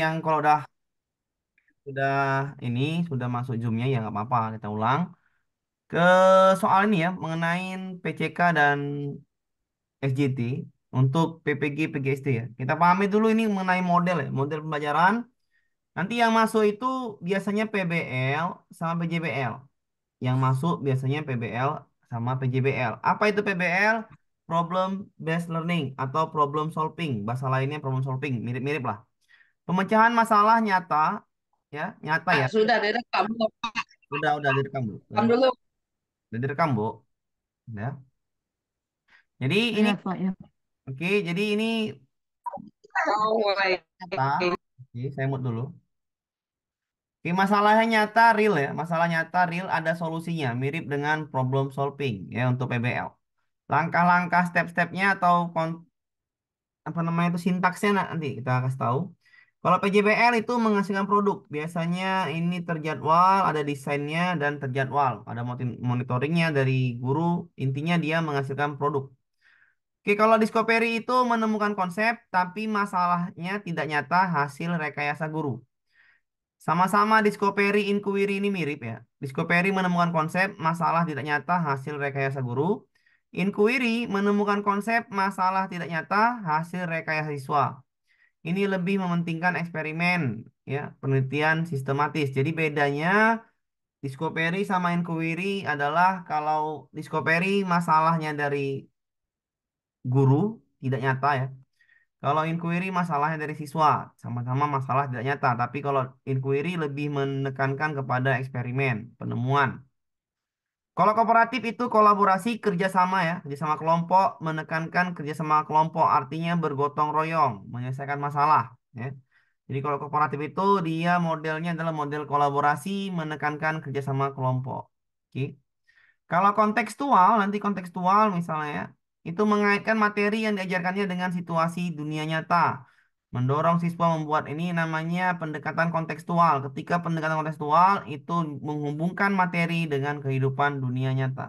yang kalau udah sudah ini sudah masuk zoomnya ya nggak apa-apa kita ulang ke soal ini ya mengenai PCK dan SJT untuk PPG PGST ya kita pahami dulu ini mengenai model ya model pembelajaran nanti yang masuk itu biasanya PBL sama PJBL yang masuk biasanya PBL sama PJBL apa itu PBL problem based learning atau problem solving bahasa lainnya problem solving mirip-mirip lah Pemecahan masalah nyata, ya, nyata ah, ya. Sudah direkam, bu. Sudah, sudah direkam, Bu. Direkam dulu. Sudah direkam, Bu. Ya. Jadi ya, ini ya. Oke, jadi ini Oh, nyata. Oke, saya mute dulu. Oke, masalahnya nyata real ya. Masalah nyata real ada solusinya, mirip dengan problem solving ya untuk PBL. Langkah-langkah step-stepnya atau apa namanya itu sintaksnya nanti kita kasih tahu. Kalau PJBL itu menghasilkan produk, biasanya ini terjadwal, ada desainnya dan terjadwal, ada monitoringnya dari guru, intinya dia menghasilkan produk. Oke, kalau Discovery itu menemukan konsep, tapi masalahnya tidak nyata hasil rekayasa guru. Sama-sama Discovery Inquiry ini mirip ya. Discovery menemukan konsep, masalah tidak nyata hasil rekayasa guru. Inquiry menemukan konsep, masalah tidak nyata hasil rekayasa siswa ini lebih mementingkan eksperimen, ya, penelitian sistematis. Jadi bedanya discovery sama inquiry adalah kalau discovery masalahnya dari guru tidak nyata ya. Kalau inquiry masalahnya dari siswa, sama-sama masalah tidak nyata, tapi kalau inquiry lebih menekankan kepada eksperimen, penemuan. Kalau kooperatif itu kolaborasi kerjasama ya, kerjasama kelompok, menekankan kerjasama kelompok, artinya bergotong royong, menyelesaikan masalah. Ya. Jadi kalau kooperatif itu dia modelnya adalah model kolaborasi, menekankan kerjasama kelompok. Oke. Kalau kontekstual, nanti kontekstual misalnya ya, itu mengaitkan materi yang diajarkannya dengan situasi dunia nyata Mendorong siswa membuat ini namanya pendekatan kontekstual. Ketika pendekatan kontekstual itu menghubungkan materi dengan kehidupan dunia nyata.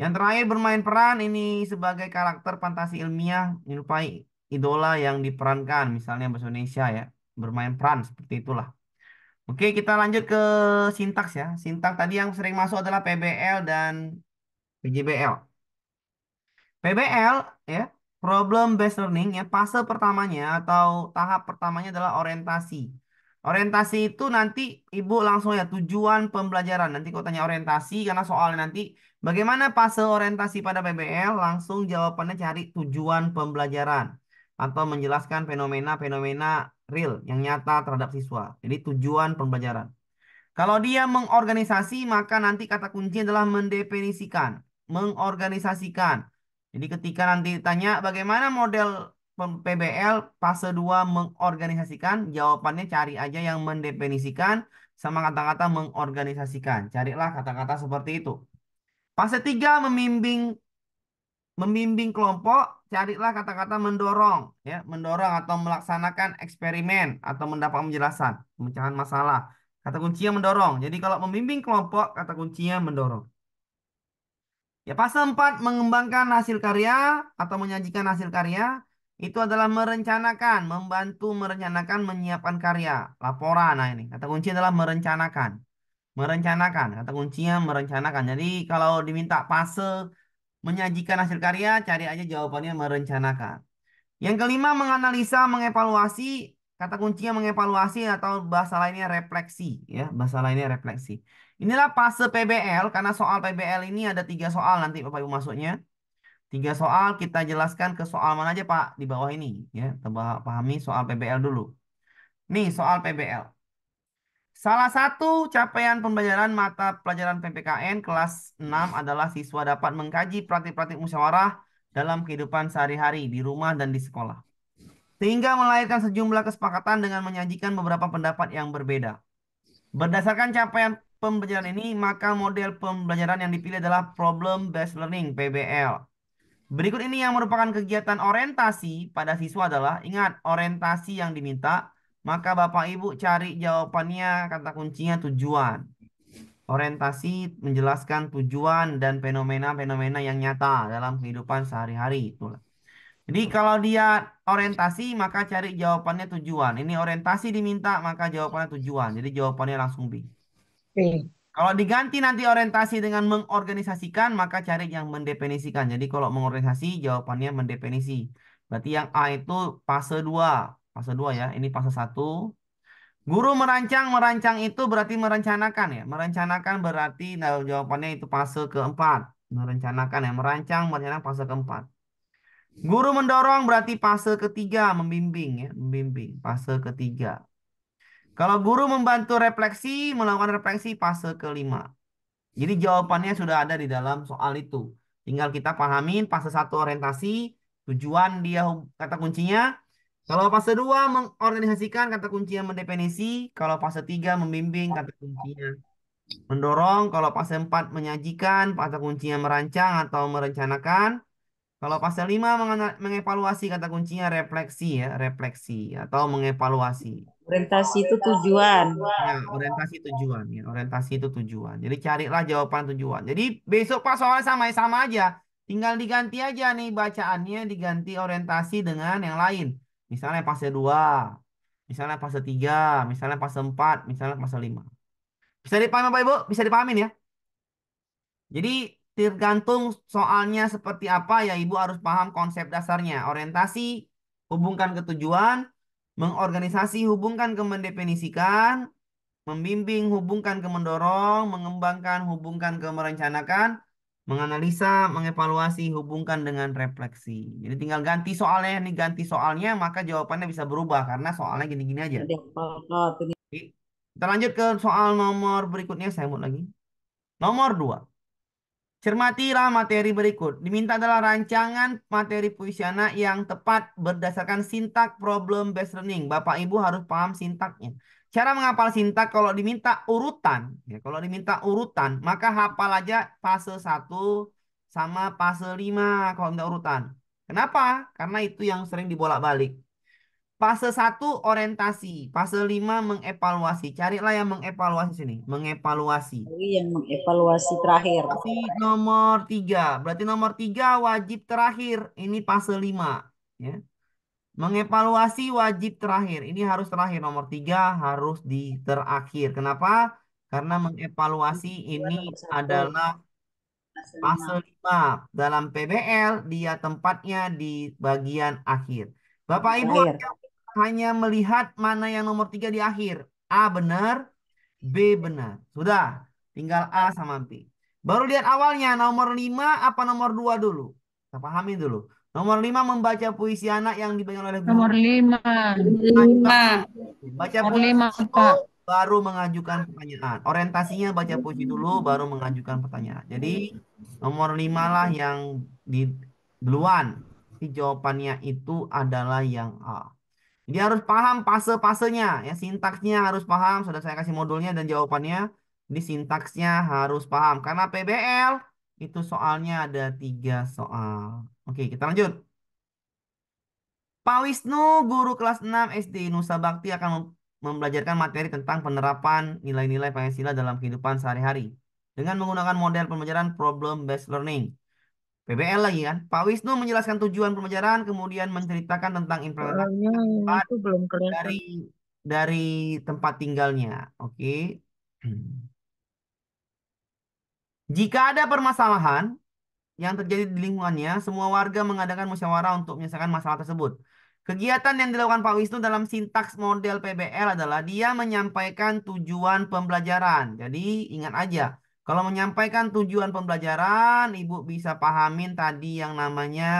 Yang terakhir bermain peran ini sebagai karakter fantasi ilmiah menyerupai idola yang diperankan. Misalnya bahasa Indonesia ya. Bermain peran seperti itulah. Oke kita lanjut ke sintaks ya. Sintaks tadi yang sering masuk adalah PBL dan PJBL. PBL ya Problem based learning ya fase pertamanya atau tahap pertamanya adalah orientasi. Orientasi itu nanti Ibu langsung ya tujuan pembelajaran. Nanti kau tanya orientasi karena soalnya nanti bagaimana fase orientasi pada PBL langsung jawabannya cari tujuan pembelajaran atau menjelaskan fenomena-fenomena real yang nyata terhadap siswa. Jadi tujuan pembelajaran. Kalau dia mengorganisasi maka nanti kata kunci adalah mendefinisikan, mengorganisasikan jadi ketika nanti tanya bagaimana model PBL fase 2 mengorganisasikan, jawabannya cari aja yang mendefinisikan sama kata-kata mengorganisasikan. Carilah kata-kata seperti itu. Fase 3 membimbing membimbing kelompok, carilah kata-kata mendorong ya, mendorong atau melaksanakan eksperimen atau mendapat penjelasan, pemecahan masalah. Kata kuncinya mendorong. Jadi kalau membimbing kelompok, kata kuncinya mendorong. Ya, pasal 4 mengembangkan hasil karya atau menyajikan hasil karya itu adalah merencanakan, membantu merencanakan, menyiapkan karya, laporan. Nah, ini kata kunci adalah merencanakan. Merencanakan, kata kuncinya merencanakan. Jadi kalau diminta fase menyajikan hasil karya, cari aja jawabannya merencanakan. Yang kelima, menganalisa, mengevaluasi Kata kuncinya mengevaluasi atau bahasa lainnya refleksi ya, bahasa lainnya refleksi. Inilah fase PBL karena soal PBL ini ada tiga soal nanti Bapak Ibu masuknya. Tiga soal kita jelaskan ke soal mana aja Pak di bawah ini ya. Coba pahami soal PBL dulu. Nih soal PBL. Salah satu capaian pembelajaran mata pelajaran PPKN kelas 6 adalah siswa dapat mengkaji praktik-praktik musyawarah dalam kehidupan sehari-hari di rumah dan di sekolah sehingga melahirkan sejumlah kesepakatan dengan menyajikan beberapa pendapat yang berbeda. Berdasarkan capaian pembelajaran ini, maka model pembelajaran yang dipilih adalah Problem Based Learning, PBL. Berikut ini yang merupakan kegiatan orientasi pada siswa adalah, ingat, orientasi yang diminta, maka Bapak Ibu cari jawabannya, kata kuncinya tujuan. Orientasi menjelaskan tujuan dan fenomena-fenomena yang nyata dalam kehidupan sehari-hari. Jadi kalau dia orientasi maka cari jawabannya tujuan. Ini orientasi diminta maka jawabannya tujuan. Jadi jawabannya langsung B. B. Kalau diganti nanti orientasi dengan mengorganisasikan maka cari yang mendefinisikan. Jadi kalau mengorganisasi jawabannya mendefinisi. Berarti yang A itu fase 2. Fase 2 ya, ini fase 1. Guru merancang, merancang itu berarti merencanakan ya. Merencanakan berarti nah, jawabannya itu fase keempat. Merencanakan ya, merancang, merencanakan fase keempat. Guru mendorong berarti fase ketiga membimbing ya, membimbing fase ketiga. Kalau guru membantu refleksi, melakukan refleksi fase kelima. Jadi jawabannya sudah ada di dalam soal itu. Tinggal kita pahamin fase satu orientasi, tujuan dia kata kuncinya. Kalau fase dua mengorganisasikan kata kuncinya mendefinisi, kalau fase tiga membimbing kata kuncinya mendorong, kalau fase empat menyajikan, kata kuncinya merancang atau merencanakan. Kalau pasal 5 mengevaluasi kata kuncinya refleksi ya, refleksi atau mengevaluasi. Orientasi itu tujuan. Ya, orientasi tujuan ya, orientasi itu tujuan. Jadi carilah jawaban tujuan. Jadi besok Pak soalnya sama sama aja. Tinggal diganti aja nih bacaannya diganti orientasi dengan yang lain. Misalnya pasal 2, misalnya pasal 3, misalnya pasal 4, misalnya pasal 5. Bisa dipahami Bapak Ibu? Bisa dipahamin ya? Jadi Tergantung soalnya seperti apa ya Ibu harus paham konsep dasarnya. Orientasi, hubungkan ke tujuan. Mengorganisasi, hubungkan ke mendefinisikan. Membimbing, hubungkan ke mendorong. Mengembangkan, hubungkan ke merencanakan. Menganalisa, mengevaluasi, hubungkan dengan refleksi. Jadi tinggal ganti soalnya, nih ganti soalnya maka jawabannya bisa berubah karena soalnya gini-gini aja. Iya, kita lanjut ke soal nomor berikutnya, saya mau lagi. Nomor dua. Cermatilah materi berikut. Diminta adalah rancangan materi puisi anak yang tepat berdasarkan sintak problem based learning. Bapak Ibu harus paham sintaknya. Cara menghafal sintak kalau diminta urutan, ya, kalau diminta urutan, maka hafal aja fase 1 sama fase 5 kalau minta urutan. Kenapa? Karena itu yang sering dibolak-balik. Fase 1 orientasi, fase 5 mengevaluasi. Carilah yang mengevaluasi sini, mengevaluasi. Oh yang mengevaluasi terakhir. Fase nomor 3. Berarti nomor 3 wajib terakhir. Ini fase 5, ya. Mengevaluasi wajib terakhir. Ini harus terakhir nomor 3 harus di terakhir. Kenapa? Karena mengevaluasi ini adalah fase 5 dalam PBL dia tempatnya di bagian akhir. Bapak Ibu yang hanya melihat mana yang nomor tiga di akhir. A benar, B benar. Sudah, tinggal A sama B. Baru lihat awalnya nomor lima apa nomor dua dulu. Kita pahami dulu. Nomor lima membaca puisi anak yang dibaca oleh guru. Nomor lima Baca nomor puisi lima, Pak. baru mengajukan pertanyaan. Orientasinya baca puisi dulu baru mengajukan pertanyaan. Jadi nomor lima lah yang di duluan. Jadi jawabannya itu adalah yang A. Dia harus paham fase-fasenya, ya sintaksnya harus paham. Sudah saya kasih modulnya dan jawabannya. Di sintaksnya harus paham karena PBL itu soalnya ada tiga soal. Oke, kita lanjut. Pak Wisnu, guru kelas 6 SD Nusa Bakti akan membelajarkan materi tentang penerapan nilai-nilai Pancasila dalam kehidupan sehari-hari dengan menggunakan model pembelajaran problem-based learning. PBL lagi kan. Pak Wisnu menjelaskan tujuan pembelajaran, kemudian menceritakan tentang implementasi itu belum dari dari tempat tinggalnya. Oke. Okay. Jika ada permasalahan yang terjadi di lingkungannya, semua warga mengadakan musyawarah untuk menyelesaikan masalah tersebut. Kegiatan yang dilakukan Pak Wisnu dalam sintaks model PBL adalah dia menyampaikan tujuan pembelajaran. Jadi ingat aja, kalau menyampaikan tujuan pembelajaran, Ibu bisa pahamin tadi yang namanya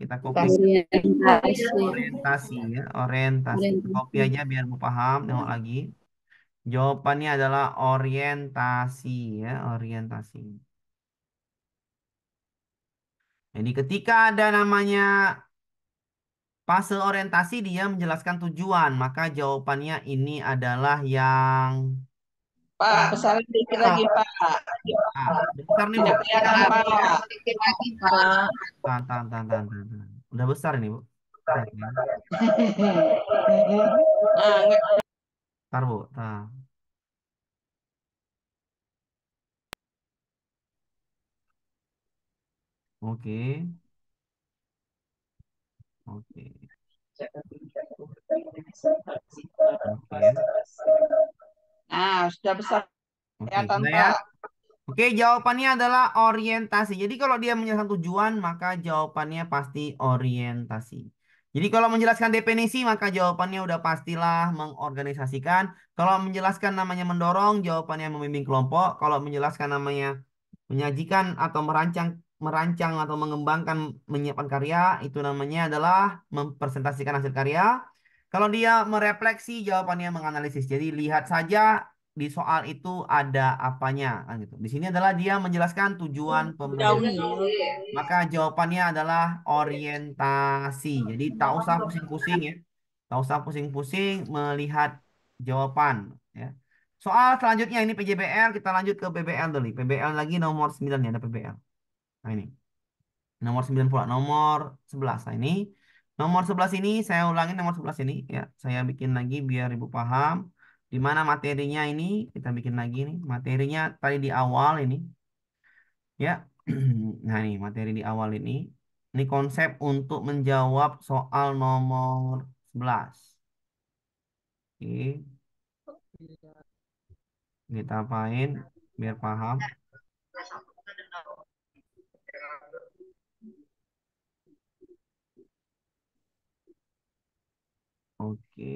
kita copy orientasi, orientasi ya, orientasi. orientasi. Copy aja biar Bu paham, tengok hmm. lagi. Jawabannya adalah orientasi ya, orientasi. Jadi ketika ada namanya fase orientasi dia menjelaskan tujuan, maka jawabannya ini adalah yang Pak, besar dikit lagi, Pak. besar nih, Bu. Pak. Dikit lagi, Pak. Tahan, tahan, tahan, tahan, tahan. Udah besar ini, Bu. Bentar, ya. Bu. Nah. Oke. Oke. Oke. Nah, sudah besar. Oke, ya, tanpa. Ya. Oke, jawabannya adalah orientasi. Jadi kalau dia menjelaskan tujuan, maka jawabannya pasti orientasi. Jadi kalau menjelaskan definisi, maka jawabannya udah pastilah mengorganisasikan. Kalau menjelaskan namanya mendorong, jawabannya membimbing kelompok. Kalau menjelaskan namanya menyajikan atau merancang merancang atau mengembangkan menyiapkan karya, itu namanya adalah mempresentasikan hasil karya. Kalau dia merefleksi jawabannya menganalisis. Jadi lihat saja di soal itu ada apanya kan gitu. Di sini adalah dia menjelaskan tujuan hmm, pembelajaran. Maka jawabannya adalah orientasi. Jadi tak usah pusing-pusing ya. Tak usah pusing-pusing melihat jawaban ya. Soal selanjutnya ini PJBL, kita lanjut ke PBL dulu. PBL lagi nomor 9 ya ada PBL. Nah ini. Nomor 9 pula, nomor 11. Nah ini Nomor 11 ini, saya ulangi nomor 11 ini. ya Saya bikin lagi biar Ibu paham. Di mana materinya ini, kita bikin lagi nih. Materinya tadi di awal ini. Ya, nah ini materi di awal ini. Ini konsep untuk menjawab soal nomor 11. Oke. Kita apain biar paham. Oke.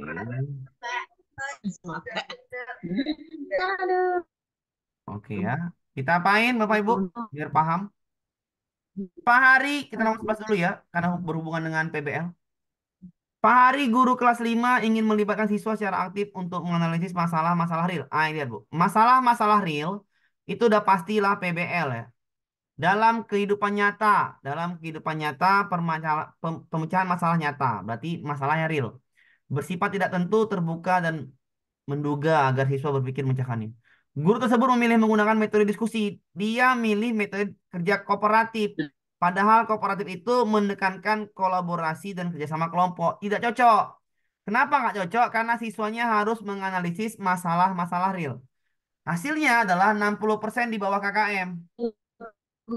Oke ya. Kita apain Bapak Ibu biar paham. Pak Hari, kita nomor 11 dulu ya karena berhubungan dengan PBL. Pak Hari, guru kelas 5 ingin melibatkan siswa secara aktif untuk menganalisis masalah-masalah real. Ah, ini lihat Bu. Masalah-masalah real itu udah pastilah PBL ya. Dalam kehidupan nyata, dalam kehidupan nyata pemecahan masalah nyata, berarti masalahnya real bersifat tidak tentu, terbuka, dan menduga agar siswa berpikir mencahkannya. Guru tersebut memilih menggunakan metode diskusi. Dia milih metode kerja kooperatif. Ya. Padahal kooperatif itu menekankan kolaborasi dan kerjasama kelompok. Tidak cocok. Kenapa nggak cocok? Karena siswanya harus menganalisis masalah-masalah real. Hasilnya adalah 60% di bawah KKM.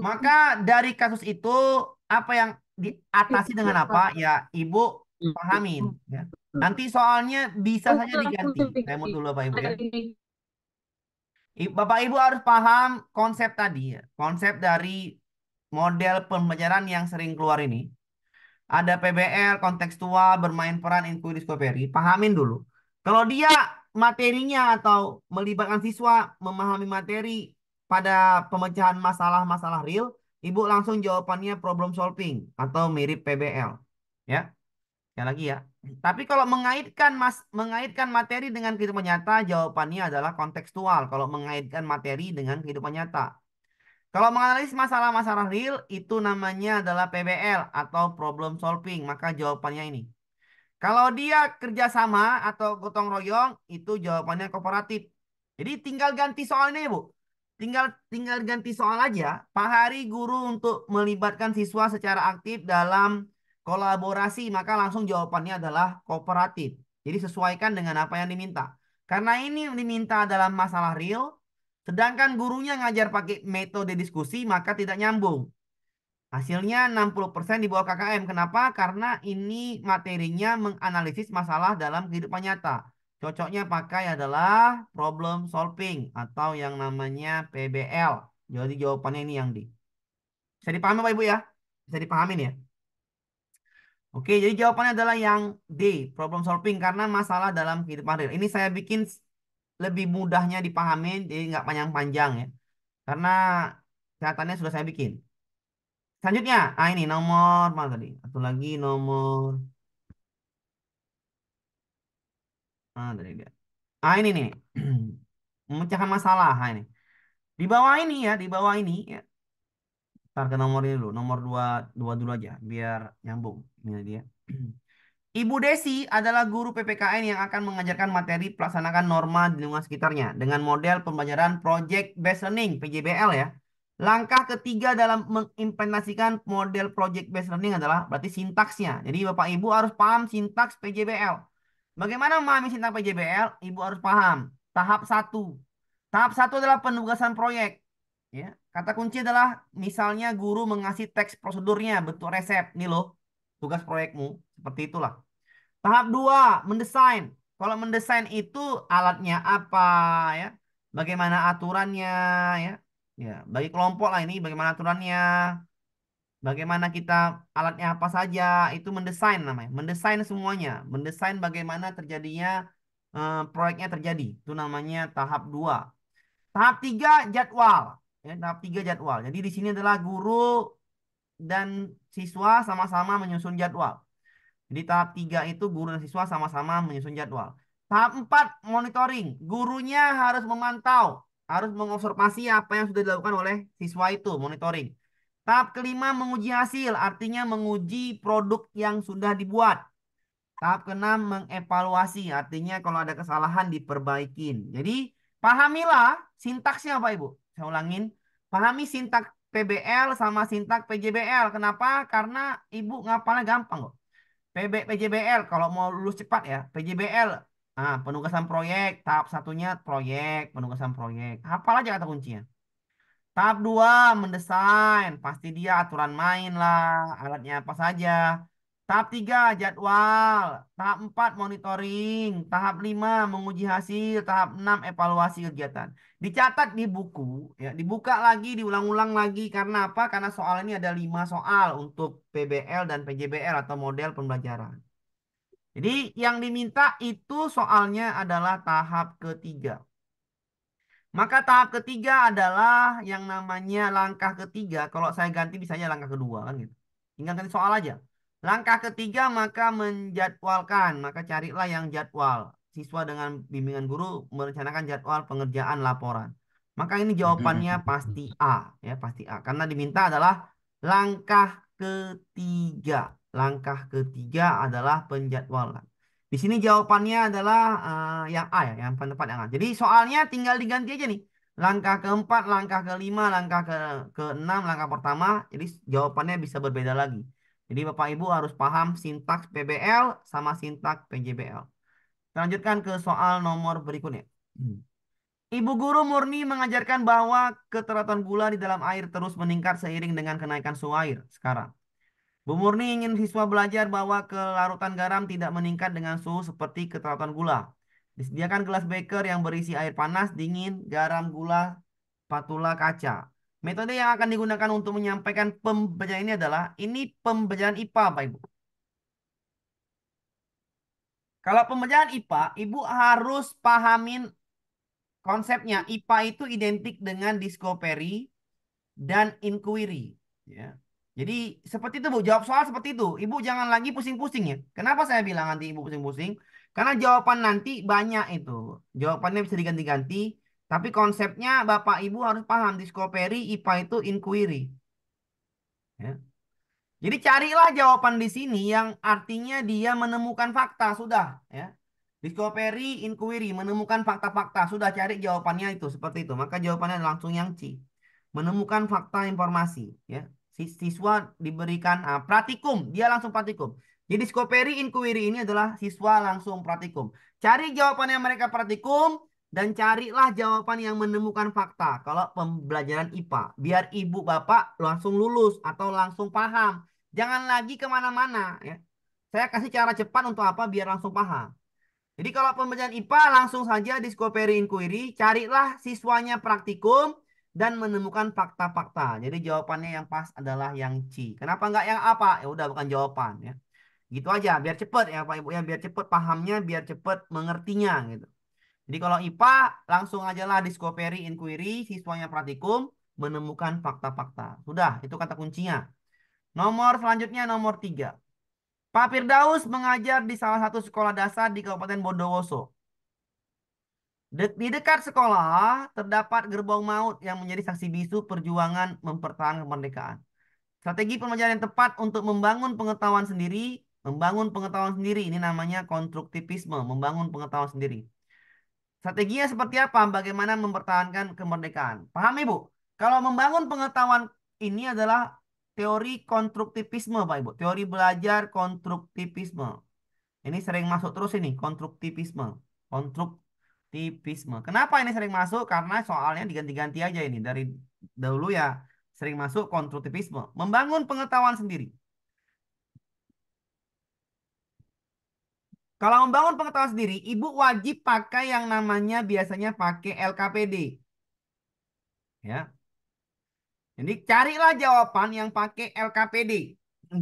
Maka dari kasus itu, apa yang diatasi dengan apa? Ya, Ibu pahamin. Ya. ya. Hmm. Nanti soalnya bisa saja diganti. saya mau dulu Pak Ibu ya. Bapak Ibu harus paham konsep tadi ya. Konsep dari model pembelajaran yang sering keluar ini. Ada PBL, kontekstual, bermain peran, inquiry, discovery. Pahamin dulu. Kalau dia materinya atau melibatkan siswa memahami materi pada pemecahan masalah-masalah real, Ibu langsung jawabannya problem solving atau mirip PBL. Ya. Sekali lagi ya, tapi kalau mengaitkan mas, mengaitkan materi dengan kehidupan nyata, jawabannya adalah kontekstual. Kalau mengaitkan materi dengan kehidupan nyata. Kalau menganalisis masalah-masalah real, itu namanya adalah PBL atau problem solving. Maka jawabannya ini. Kalau dia kerjasama atau gotong royong, itu jawabannya kooperatif. Jadi tinggal ganti soalnya ini ya, Bu. Tinggal tinggal ganti soal aja. Pak Hari guru untuk melibatkan siswa secara aktif dalam kolaborasi, maka langsung jawabannya adalah kooperatif. Jadi sesuaikan dengan apa yang diminta. Karena ini diminta dalam masalah real, sedangkan gurunya ngajar pakai metode diskusi, maka tidak nyambung. Hasilnya 60% di bawah KKM. Kenapa? Karena ini materinya menganalisis masalah dalam kehidupan nyata. Cocoknya pakai adalah problem solving atau yang namanya PBL. Jadi jawabannya ini yang di. Bisa dipahami Bapak Ibu ya? Bisa dipahamin ya? Oke, jadi jawabannya adalah yang D, problem solving karena masalah dalam kehidupan real. Ini saya bikin lebih mudahnya dipahami, jadi nggak panjang-panjang ya. Karena catatannya sudah saya bikin. Selanjutnya, ah ini nomor mana tadi? Satu lagi nomor ah tadi dia. Ah ini nih, memecahkan masalah. Ah, ini di bawah ini ya, di bawah ini ya, Ntar ke nomor ini dulu. Nomor dua, dua dulu aja. Biar nyambung. Ini dia. Ya. Ibu Desi adalah guru PPKN yang akan mengajarkan materi pelaksanaan norma di lingkungan sekitarnya dengan model pembelajaran Project Based Learning, PJBL ya. Langkah ketiga dalam mengimplementasikan model Project Based Learning adalah berarti sintaksnya. Jadi Bapak Ibu harus paham sintaks PJBL. Bagaimana memahami sintaks PJBL? Ibu harus paham. Tahap satu. Tahap satu adalah penugasan proyek Ya, kata kunci adalah misalnya guru mengasih teks prosedurnya bentuk resep. Nih loh, tugas proyekmu. Seperti itulah. Tahap dua mendesain. Kalau mendesain itu alatnya apa ya? Bagaimana aturannya ya? Ya, bagi kelompok lah ini bagaimana aturannya? Bagaimana kita alatnya apa saja? Itu mendesain namanya. Mendesain semuanya, mendesain bagaimana terjadinya eh, proyeknya terjadi. Itu namanya tahap dua Tahap tiga jadwal ya, tahap tiga jadwal. Jadi di sini adalah guru dan siswa sama-sama menyusun jadwal. Jadi tahap tiga itu guru dan siswa sama-sama menyusun jadwal. Tahap empat monitoring. Gurunya harus memantau, harus mengobservasi apa yang sudah dilakukan oleh siswa itu, monitoring. Tahap kelima menguji hasil, artinya menguji produk yang sudah dibuat. Tahap keenam mengevaluasi, artinya kalau ada kesalahan diperbaikin. Jadi pahamilah sintaksnya apa Ibu. Saya ulangin, Pahami sintak PBL sama sintak PJBL. Kenapa? Karena ibu ngapalnya gampang kok. PB, PJBL kalau mau lulus cepat ya. PJBL Nah, penugasan proyek, tahap satunya proyek, penugasan proyek. Hafal aja kata kuncinya. Tahap dua, mendesain. Pasti dia aturan main lah, alatnya apa saja. Tahap tiga, jadwal. Tahap empat, monitoring. Tahap lima, menguji hasil. Tahap enam, evaluasi kegiatan dicatat di buku ya dibuka lagi diulang-ulang lagi karena apa karena soal ini ada lima soal untuk PBL dan PJBL atau model pembelajaran jadi yang diminta itu soalnya adalah tahap ketiga maka tahap ketiga adalah yang namanya langkah ketiga kalau saya ganti bisanya langkah kedua kan gitu tinggal ganti soal aja langkah ketiga maka menjadwalkan maka carilah yang jadwal siswa dengan bimbingan guru merencanakan jadwal pengerjaan laporan. Maka ini hmm, hmm, hmm, jawabannya pasti A, ya pasti A. Karena diminta adalah langkah ketiga. Langkah ketiga adalah penjadwalan. Di sini jawabannya adalah uh, yang A ya, yang tepat yang A. Jadi soalnya tinggal diganti aja nih. Langkah keempat, langkah kelima, langkah ke keenam, langkah pertama. Jadi jawabannya bisa berbeda lagi. Jadi Bapak Ibu harus paham sintaks PBL sama sintaks PJBL lanjutkan ke soal nomor berikutnya. Hmm. Ibu guru murni mengajarkan bahwa keteraturan gula di dalam air terus meningkat seiring dengan kenaikan suhu air sekarang. Bu Murni ingin siswa belajar bahwa kelarutan garam tidak meningkat dengan suhu seperti keteraturan gula. Disediakan gelas beker yang berisi air panas, dingin, garam, gula, patula, kaca. Metode yang akan digunakan untuk menyampaikan pembelajaran ini adalah ini pembelajaran IPA, Pak Ibu. Kalau pemecahan IPA, Ibu harus pahamin konsepnya. IPA itu identik dengan discovery dan inquiry. Ya. Jadi seperti itu Bu, jawab soal seperti itu. Ibu jangan lagi pusing-pusing ya. Kenapa saya bilang nanti Ibu pusing-pusing? Karena jawaban nanti banyak itu. Jawabannya bisa diganti-ganti. Tapi konsepnya Bapak Ibu harus paham discovery, IPA itu inquiry. Ya. Jadi carilah jawaban di sini yang artinya dia menemukan fakta sudah ya. Discovery, inquiry, menemukan fakta-fakta. Sudah cari jawabannya itu seperti itu. Maka jawabannya langsung yang C. Menemukan fakta informasi ya. Siswa diberikan ah, pratikum, dia langsung pratikum. Jadi discovery, inquiry ini adalah siswa langsung pratikum. Cari jawabannya mereka pratikum, dan carilah jawaban yang menemukan fakta kalau pembelajaran IPA. Biar ibu bapak langsung lulus atau langsung paham. Jangan lagi kemana-mana. Ya. Saya kasih cara cepat untuk apa biar langsung paham. Jadi kalau pembelajaran IPA langsung saja Discovery Inquiry, carilah siswanya praktikum dan menemukan fakta-fakta. Jadi jawabannya yang pas adalah yang C. Kenapa nggak yang apa Ya udah bukan jawaban ya. Gitu aja, biar cepet ya Pak Ibu ya, biar cepet pahamnya, biar cepet mengertinya gitu. Jadi kalau IPA langsung aja lah discovery inquiry siswanya praktikum menemukan fakta-fakta. Sudah, itu kata kuncinya. Nomor selanjutnya nomor tiga. Pak Firdaus mengajar di salah satu sekolah dasar di Kabupaten Bondowoso. di dekat sekolah terdapat gerbong maut yang menjadi saksi bisu perjuangan mempertahankan kemerdekaan. Strategi pembelajaran yang tepat untuk membangun pengetahuan sendiri, membangun pengetahuan sendiri ini namanya konstruktivisme, membangun pengetahuan sendiri. Strateginya seperti apa? Bagaimana mempertahankan kemerdekaan? Paham Ibu? Kalau membangun pengetahuan ini adalah teori konstruktivisme Pak Ibu. Teori belajar konstruktivisme. Ini sering masuk terus ini, konstruktivisme. Konstruktivisme. Kenapa ini sering masuk? Karena soalnya diganti-ganti aja ini. Dari dahulu ya sering masuk konstruktivisme. Membangun pengetahuan sendiri. Kalau membangun pengetahuan sendiri, ibu wajib pakai yang namanya biasanya pakai LKPD. Ya. Jadi carilah jawaban yang pakai LKPD.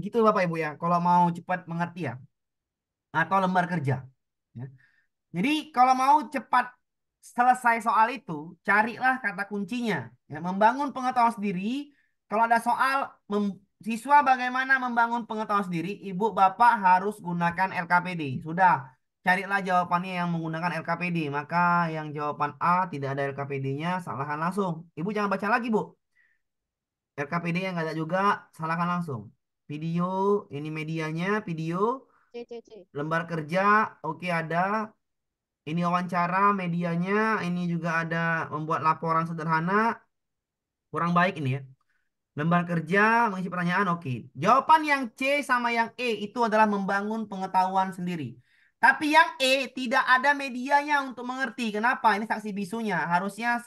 Gitu Bapak Ibu ya, kalau mau cepat mengerti ya. Atau lembar kerja. Ya. Jadi kalau mau cepat selesai soal itu, carilah kata kuncinya. Ya, membangun pengetahuan sendiri, kalau ada soal Siswa bagaimana membangun pengetahuan sendiri? Ibu bapak harus gunakan LKPD. Sudah, carilah jawabannya yang menggunakan LKPD. Maka yang jawaban A tidak ada LKPD-nya, salahkan langsung. Ibu jangan baca lagi, Bu. LKPD yang nggak ada juga, salahkan langsung. Video, ini medianya, video. Lembar kerja, oke okay, ada. Ini wawancara, medianya. Ini juga ada membuat laporan sederhana. Kurang baik ini ya. Lembar kerja mengisi pertanyaan, oke. Okay. Jawaban yang C sama yang E itu adalah membangun pengetahuan sendiri. Tapi yang E tidak ada medianya untuk mengerti. Kenapa? Ini saksi bisunya. Harusnya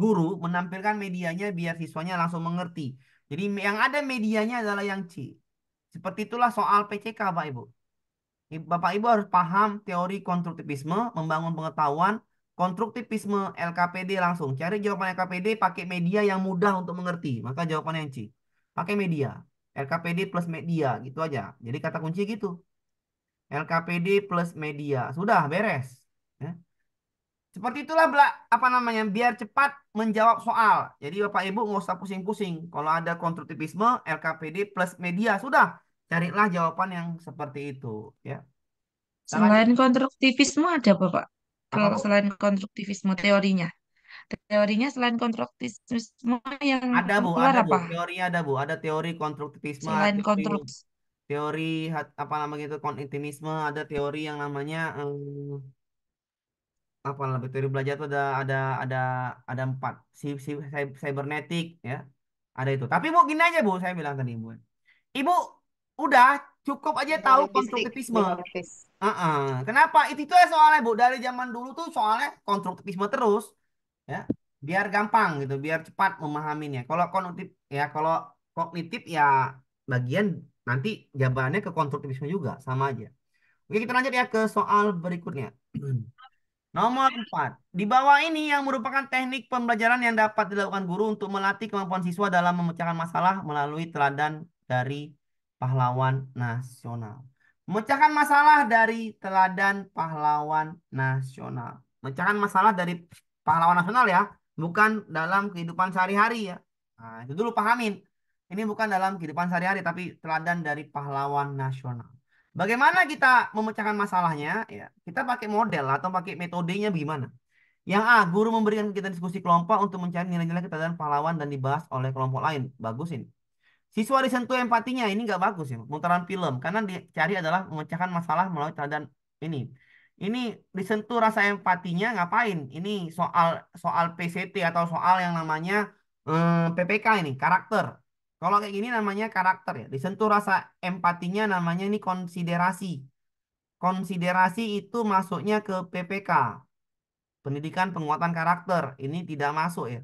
guru menampilkan medianya biar siswanya langsung mengerti. Jadi yang ada medianya adalah yang C. Seperti itulah soal PCK, Pak Ibu. Bapak Ibu harus paham teori konstruktivisme, membangun pengetahuan, konstruktivisme LKPD langsung. Cari jawaban LKPD pakai media yang mudah untuk mengerti. Maka jawaban yang C. Pakai media. LKPD plus media. Gitu aja. Jadi kata kunci gitu. LKPD plus media. Sudah, beres. Ya. Seperti itulah belak, apa namanya, biar cepat menjawab soal. Jadi Bapak Ibu nggak usah pusing-pusing. Kalau ada konstruktivisme, LKPD plus media. Sudah, carilah jawaban yang seperti itu. ya. Selain konstruktivisme ada apa Pak? kalau selain konstruktivisme teorinya teorinya selain konstruktivisme yang ada bu ada bu apa? teori ada bu ada teori konstruktivisme selain konstruk teori apa namanya itu konitimisme ada teori yang namanya um, apa namanya teori belajar itu ada ada ada ada empat si, si cybernetik ya ada itu tapi bu gini aja bu saya bilang tadi bu ibu udah cukup aja tahu konstruktivisme Uh-uh. Kenapa? Itu itu soalnya bu dari zaman dulu tuh soalnya konstruktivisme terus, ya biar gampang gitu, biar cepat memahaminya. Kalau kognitif ya kalau kognitif ya bagian nanti jawabannya ke konstruktivisme juga sama aja. Oke kita lanjut ya ke soal berikutnya. Nomor 4. Di bawah ini yang merupakan teknik pembelajaran yang dapat dilakukan guru untuk melatih kemampuan siswa dalam memecahkan masalah melalui teladan dari pahlawan nasional. Mecahkan masalah dari teladan pahlawan nasional. Mecahkan masalah dari pahlawan nasional ya, bukan dalam kehidupan sehari-hari ya. Nah, itu dulu pahamin. Ini bukan dalam kehidupan sehari-hari tapi teladan dari pahlawan nasional. Bagaimana kita memecahkan masalahnya? Ya, kita pakai model atau pakai metodenya bagaimana? Yang A, guru memberikan kita diskusi kelompok untuk mencari nilai-nilai keteladan pahlawan dan dibahas oleh kelompok lain. Bagus ini. Siswa disentuh empatinya ini nggak bagus ya putaran film karena dicari adalah memecahkan masalah melalui teladan ini. Ini disentuh rasa empatinya ngapain? Ini soal soal PCT atau soal yang namanya hmm, eh, PPK ini karakter. Kalau kayak gini namanya karakter ya. Disentuh rasa empatinya namanya ini konsiderasi. Konsiderasi itu masuknya ke PPK. Pendidikan penguatan karakter ini tidak masuk ya.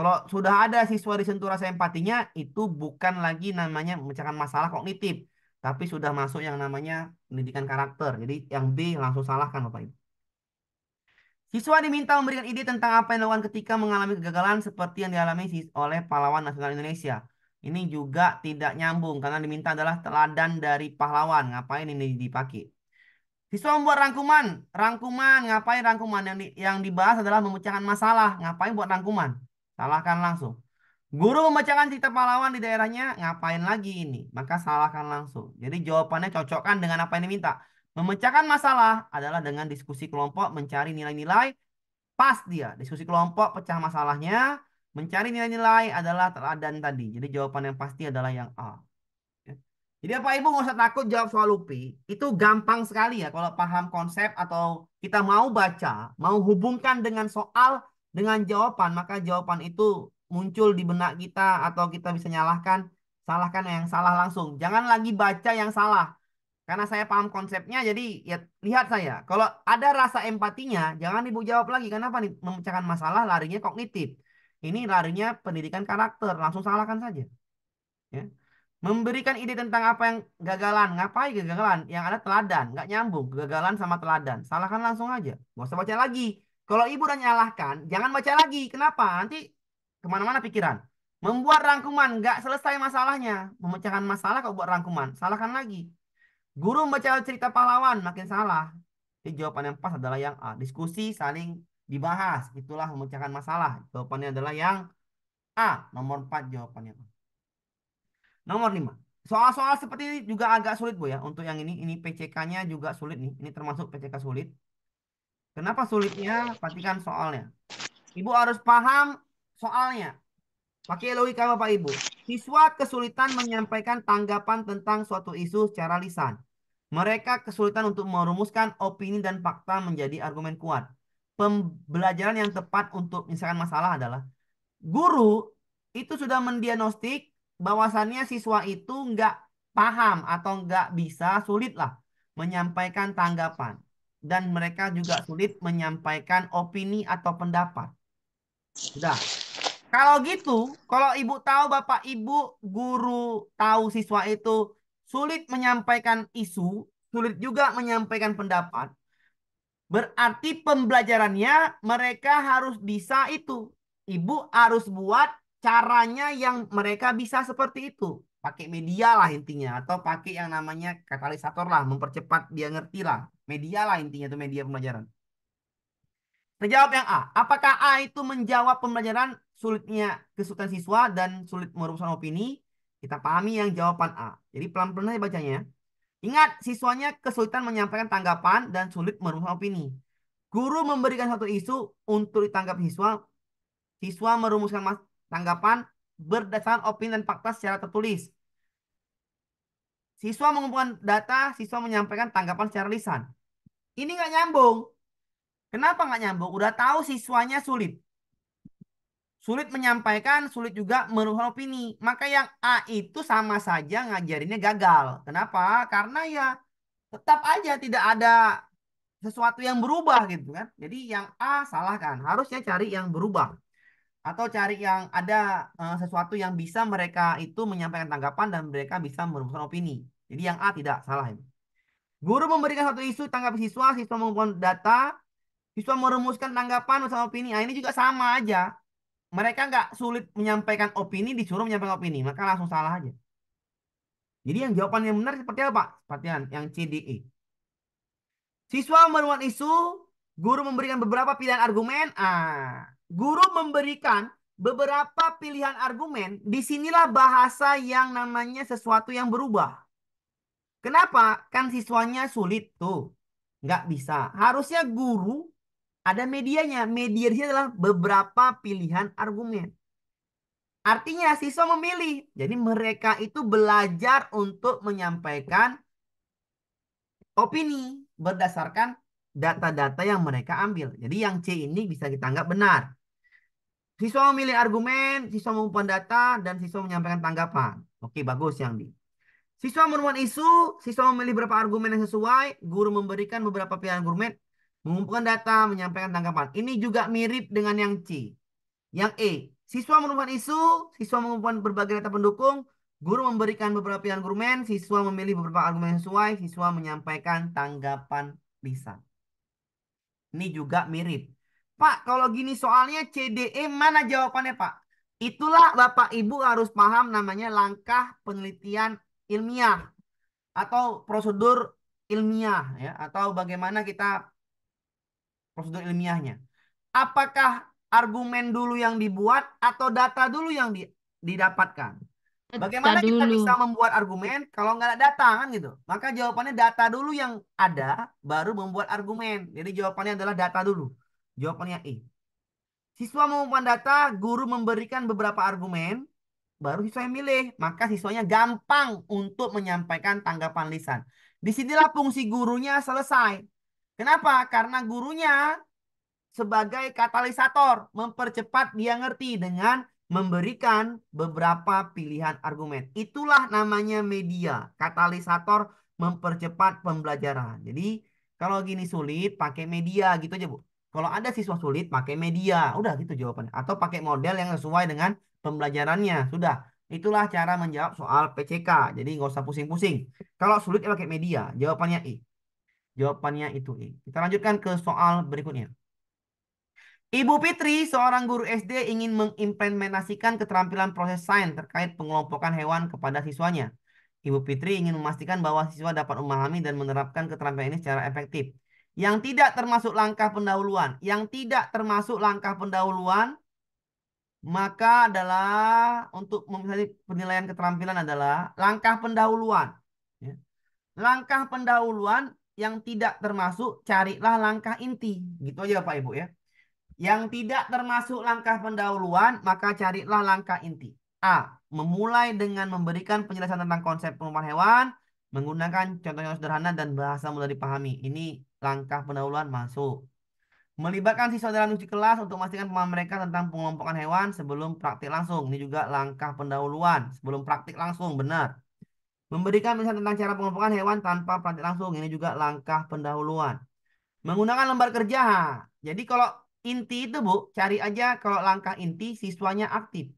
Kalau sudah ada siswa disentuh rasa empatinya, itu bukan lagi namanya memecahkan masalah kognitif. Tapi sudah masuk yang namanya pendidikan karakter. Jadi yang B langsung salahkan Bapak Ibu. Siswa diminta memberikan ide tentang apa yang dilakukan ketika mengalami kegagalan seperti yang dialami oleh pahlawan nasional Indonesia. Ini juga tidak nyambung karena diminta adalah teladan dari pahlawan. Ngapain ini dipakai? Siswa membuat rangkuman, rangkuman, ngapain rangkuman yang di, yang dibahas adalah memecahkan masalah. Ngapain buat rangkuman? Salahkan langsung. Guru membacakan cerita pahlawan di daerahnya, ngapain lagi ini? Maka salahkan langsung. Jadi jawabannya cocokkan dengan apa yang diminta. Memecahkan masalah adalah dengan diskusi kelompok mencari nilai-nilai pas dia. Diskusi kelompok pecah masalahnya, mencari nilai-nilai adalah teladan tadi. Jadi jawaban yang pasti adalah yang A. Ya. Jadi apa Ibu nggak usah takut jawab soal UPI. Itu gampang sekali ya kalau paham konsep atau kita mau baca, mau hubungkan dengan soal dengan jawaban maka jawaban itu muncul di benak kita atau kita bisa nyalahkan salahkan yang salah langsung jangan lagi baca yang salah karena saya paham konsepnya jadi ya lihat saya kalau ada rasa empatinya jangan ibu jawab lagi kenapa nih memecahkan masalah larinya kognitif ini larinya pendidikan karakter langsung salahkan saja ya memberikan ide tentang apa yang gagalan ngapain gagalan yang ada teladan nggak nyambung gagalan sama teladan salahkan langsung aja nggak usah baca lagi kalau ibu udah nyalahkan, jangan baca lagi. Kenapa? Nanti kemana-mana pikiran. Membuat rangkuman, nggak selesai masalahnya. Memecahkan masalah kalau buat rangkuman. Salahkan lagi. Guru membaca cerita pahlawan, makin salah. Jadi jawaban yang pas adalah yang A. Diskusi saling dibahas. Itulah memecahkan masalah. Jawabannya adalah yang A. Nomor 4 jawabannya. Nomor 5. Soal-soal seperti ini juga agak sulit Bu ya. Untuk yang ini, ini PCK-nya juga sulit nih. Ini termasuk PCK sulit. Kenapa sulitnya? Perhatikan soalnya. Ibu harus paham soalnya. Pakai logika Bapak Ibu. Siswa kesulitan menyampaikan tanggapan tentang suatu isu secara lisan. Mereka kesulitan untuk merumuskan opini dan fakta menjadi argumen kuat. Pembelajaran yang tepat untuk misalkan masalah adalah guru itu sudah mendiagnostik bahwasannya siswa itu nggak paham atau nggak bisa sulit lah menyampaikan tanggapan dan mereka juga sulit menyampaikan opini atau pendapat. Sudah. Kalau gitu, kalau ibu tahu bapak ibu guru tahu siswa itu sulit menyampaikan isu, sulit juga menyampaikan pendapat. Berarti pembelajarannya mereka harus bisa itu. Ibu harus buat caranya yang mereka bisa seperti itu. Pakai media lah intinya atau pakai yang namanya katalisator lah, mempercepat dia ngerti lah. Media lah intinya itu media pembelajaran. Terjawab yang A. Apakah A itu menjawab pembelajaran sulitnya kesulitan siswa dan sulit merumuskan opini? Kita pahami yang jawaban A. Jadi pelan-pelan aja bacanya. Ingat, siswanya kesulitan menyampaikan tanggapan dan sulit merumuskan opini. Guru memberikan satu isu untuk ditanggap siswa. Siswa merumuskan tanggapan berdasarkan opini dan fakta secara tertulis. Siswa mengumpulkan data, siswa menyampaikan tanggapan secara lisan. Ini nggak nyambung. Kenapa nggak nyambung? Udah tahu siswanya sulit. Sulit menyampaikan, sulit juga merubah opini. Maka yang A itu sama saja ngajarinnya gagal. Kenapa? Karena ya tetap aja tidak ada sesuatu yang berubah gitu kan. Jadi yang A salah kan. Harusnya cari yang berubah. Atau cari yang ada eh, sesuatu yang bisa mereka itu menyampaikan tanggapan dan mereka bisa merumuskan opini. Jadi yang A tidak salah Guru memberikan satu isu tanggap siswa, siswa mengumpulkan data, siswa merumuskan tanggapan sama opini. Nah, ini juga sama aja. Mereka nggak sulit menyampaikan opini, disuruh menyampaikan opini. Maka langsung salah aja. Jadi yang jawaban yang benar seperti apa? Seperti yang CDE. Siswa merumuskan isu, guru memberikan beberapa pilihan argumen. Ah, guru memberikan beberapa pilihan argumen. Disinilah bahasa yang namanya sesuatu yang berubah. Kenapa? Kan siswanya sulit tuh. Nggak bisa. Harusnya guru ada medianya. Media di sini adalah beberapa pilihan argumen. Artinya siswa memilih. Jadi mereka itu belajar untuk menyampaikan opini berdasarkan data-data yang mereka ambil. Jadi yang C ini bisa kita anggap benar. Siswa memilih argumen, siswa mengumpulkan data, dan siswa menyampaikan tanggapan. Oke, bagus yang di. Siswa menemukan isu, siswa memilih beberapa argumen yang sesuai, guru memberikan beberapa pilihan argumen, mengumpulkan data, menyampaikan tanggapan. Ini juga mirip dengan yang C. Yang E, siswa menemukan isu, siswa mengumpulkan berbagai data pendukung, guru memberikan beberapa pilihan argumen, siswa memilih beberapa argumen yang sesuai, siswa menyampaikan tanggapan lisan. Ini juga mirip. Pak, kalau gini soalnya CDE mana jawabannya, Pak? Itulah Bapak Ibu harus paham namanya langkah penelitian ilmiah atau prosedur ilmiah ya atau bagaimana kita prosedur ilmiahnya. Apakah argumen dulu yang dibuat atau data dulu yang di, Bagaimana data kita bisa membuat argumen kalau nggak ada data kan gitu? Maka jawabannya data dulu yang ada baru membuat argumen. Jadi jawabannya adalah data dulu. Jawabannya E. Siswa mengumpulkan data, guru memberikan beberapa argumen baru siswa yang milih. Maka siswanya gampang untuk menyampaikan tanggapan lisan. Disinilah fungsi gurunya selesai. Kenapa? Karena gurunya sebagai katalisator mempercepat dia ngerti dengan memberikan beberapa pilihan argumen. Itulah namanya media, katalisator mempercepat pembelajaran. Jadi kalau gini sulit pakai media gitu aja Bu. Kalau ada siswa sulit pakai media, udah gitu jawabannya. Atau pakai model yang sesuai dengan pembelajarannya. Sudah. Itulah cara menjawab soal PCK. Jadi nggak usah pusing-pusing. Kalau sulit ya pakai media. Jawabannya I. Jawabannya itu I. Kita lanjutkan ke soal berikutnya. Ibu Fitri, seorang guru SD ingin mengimplementasikan keterampilan proses sains terkait pengelompokan hewan kepada siswanya. Ibu Fitri ingin memastikan bahwa siswa dapat memahami dan menerapkan keterampilan ini secara efektif. Yang tidak termasuk langkah pendahuluan, yang tidak termasuk langkah pendahuluan maka adalah untuk memilih penilaian keterampilan adalah langkah pendahuluan. Ya. Langkah pendahuluan yang tidak termasuk carilah langkah inti. Gitu aja Pak Ibu ya. Yang tidak termasuk langkah pendahuluan maka carilah langkah inti. A. Memulai dengan memberikan penjelasan tentang konsep perumahan hewan menggunakan contoh yang sederhana dan bahasa mudah dipahami. Ini langkah pendahuluan masuk. Melibatkan siswa dalam uji kelas untuk memastikan pemahaman mereka tentang pengelompokan hewan sebelum praktik langsung. Ini juga langkah pendahuluan sebelum praktik langsung, benar. Memberikan penjelasan tentang cara pengelompokan hewan tanpa praktik langsung. Ini juga langkah pendahuluan. Menggunakan lembar kerja. Jadi kalau inti itu, Bu, cari aja kalau langkah inti siswanya aktif.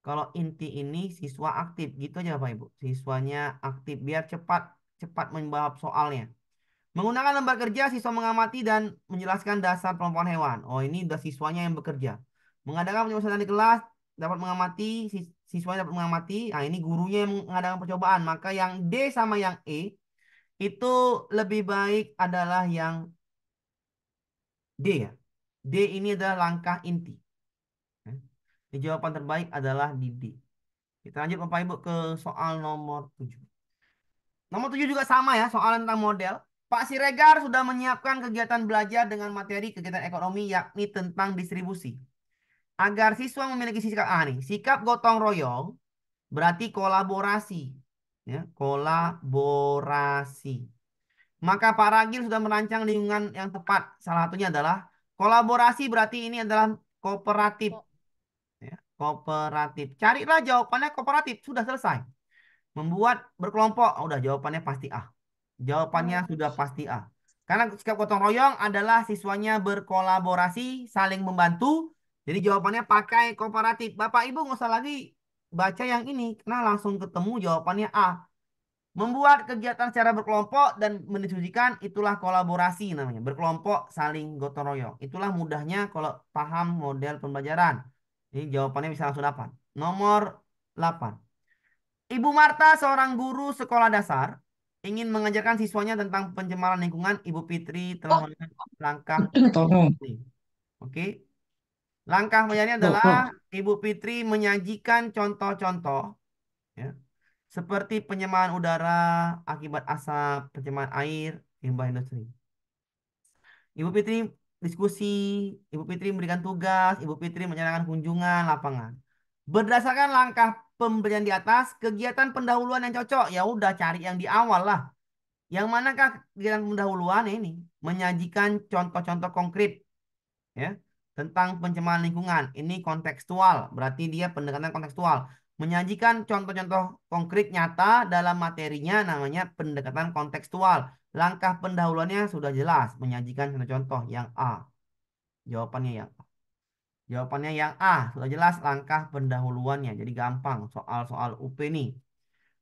Kalau inti ini siswa aktif. Gitu aja, Pak Ibu. Siswanya aktif. Biar cepat cepat menjawab soalnya. Menggunakan lembar kerja, siswa mengamati dan menjelaskan dasar perempuan hewan. Oh, ini udah siswanya yang bekerja. Mengadakan penyelesaian di kelas, dapat mengamati, siswa dapat mengamati. Nah, ini gurunya yang mengadakan percobaan. Maka yang D sama yang E, itu lebih baik adalah yang D ya. D ini adalah langkah inti. Ini jawaban terbaik adalah di D. Kita lanjut Bapak Ibu ke soal nomor 7. Nomor 7 juga sama ya, soal tentang model Pak Siregar sudah menyiapkan kegiatan belajar dengan materi kegiatan ekonomi yakni tentang distribusi. Agar siswa memiliki sikap ah nih, sikap gotong royong berarti kolaborasi, ya, kolaborasi. Maka Pak Ragil sudah merancang lingkungan yang tepat. Salah satunya adalah kolaborasi berarti ini adalah kooperatif. Ya, kooperatif. Carilah jawabannya kooperatif, sudah selesai. Membuat berkelompok, oh, udah jawabannya pasti Ah. Jawabannya hmm. sudah pasti A. Karena sikap gotong royong adalah siswanya berkolaborasi, saling membantu. Jadi jawabannya pakai komparatif. Bapak Ibu nggak usah lagi baca yang ini. Karena langsung ketemu jawabannya A. Membuat kegiatan secara berkelompok dan mendiskusikan itulah kolaborasi namanya. Berkelompok saling gotong royong. Itulah mudahnya kalau paham model pembelajaran. Ini jawabannya bisa langsung dapat Nomor 8. Ibu Marta seorang guru sekolah dasar ingin mengajarkan siswanya tentang pencemaran lingkungan, Ibu Fitri telah oh. melakukan langkah. Oke. Okay. Langkah menyanyi adalah Ibu Fitri menyajikan contoh-contoh ya, seperti penyemaan udara akibat asap, pencemaran air, limbah industri. Ibu Fitri diskusi, Ibu Fitri memberikan tugas, Ibu Fitri menyarankan kunjungan lapangan. Berdasarkan langkah pemberian di atas, kegiatan pendahuluan yang cocok ya udah cari yang di awal lah. Yang manakah kegiatan pendahuluan ini? Menyajikan contoh-contoh konkret ya tentang pencemaran lingkungan. Ini kontekstual, berarti dia pendekatan kontekstual. Menyajikan contoh-contoh konkret nyata dalam materinya namanya pendekatan kontekstual. Langkah pendahuluannya sudah jelas, menyajikan contoh-contoh yang A. Jawabannya yang A. Jawabannya yang A. Sudah jelas langkah pendahuluannya. Jadi gampang soal-soal UP ini.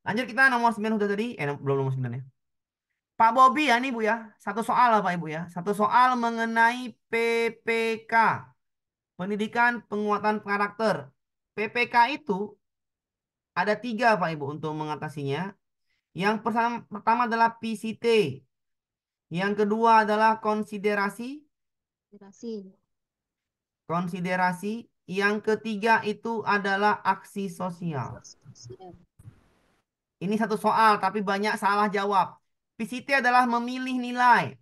Lanjut kita nomor 9 sudah tadi. Eh belum nomor 9 ya. Pak Bobi ya nih Bu ya. Satu soal lah Pak Ibu ya. Satu soal mengenai PPK. Pendidikan penguatan karakter. PPK itu ada tiga Pak Ibu untuk mengatasinya. Yang pertama, adalah PCT. Yang kedua adalah konsiderasi. Konsiderasi konsiderasi. Yang ketiga itu adalah aksi sosial. Iya. Ini satu soal tapi banyak salah jawab. PCT adalah memilih nilai.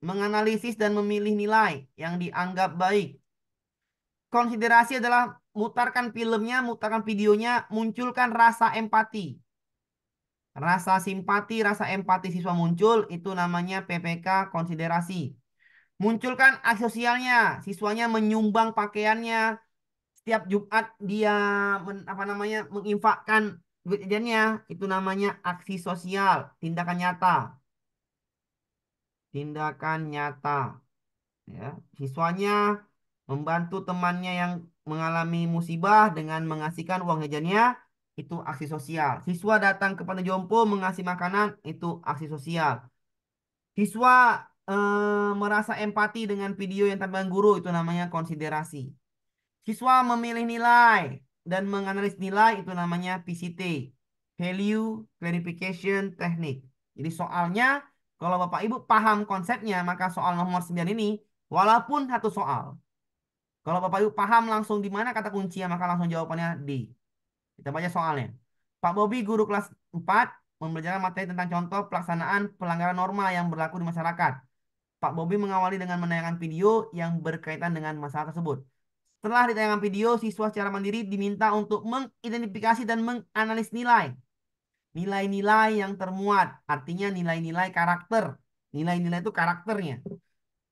Menganalisis dan memilih nilai yang dianggap baik. Konsiderasi adalah mutarkan filmnya, mutarkan videonya, munculkan rasa empati. Rasa simpati, rasa empati siswa muncul, itu namanya PPK konsiderasi. Munculkan aksi siswanya menyumbang pakaiannya. Setiap Jumat dia men, apa namanya menginfakkan duit jajannya. Itu namanya aksi sosial, tindakan nyata. Tindakan nyata. Ya, siswanya membantu temannya yang mengalami musibah dengan mengasihkan uang jajannya itu aksi sosial. Siswa datang kepada jompo mengasih makanan itu aksi sosial. Siswa Eh, merasa empati dengan video yang tampilan guru itu namanya konsiderasi. Siswa memilih nilai dan menganalisis nilai itu namanya PCT, Value Clarification Technique. Jadi soalnya kalau Bapak Ibu paham konsepnya maka soal nomor 9 ini walaupun satu soal. Kalau Bapak Ibu paham langsung di mana kata kunci ya, maka langsung jawabannya D. Kita baca soalnya. Pak Bobi guru kelas 4 membelajarkan materi tentang contoh pelaksanaan pelanggaran norma yang berlaku di masyarakat. Pak Bobi mengawali dengan menayangkan video yang berkaitan dengan masalah tersebut. Setelah ditayangkan video, siswa secara mandiri diminta untuk mengidentifikasi dan menganalisis nilai. Nilai-nilai yang termuat, artinya nilai-nilai karakter. Nilai-nilai itu karakternya.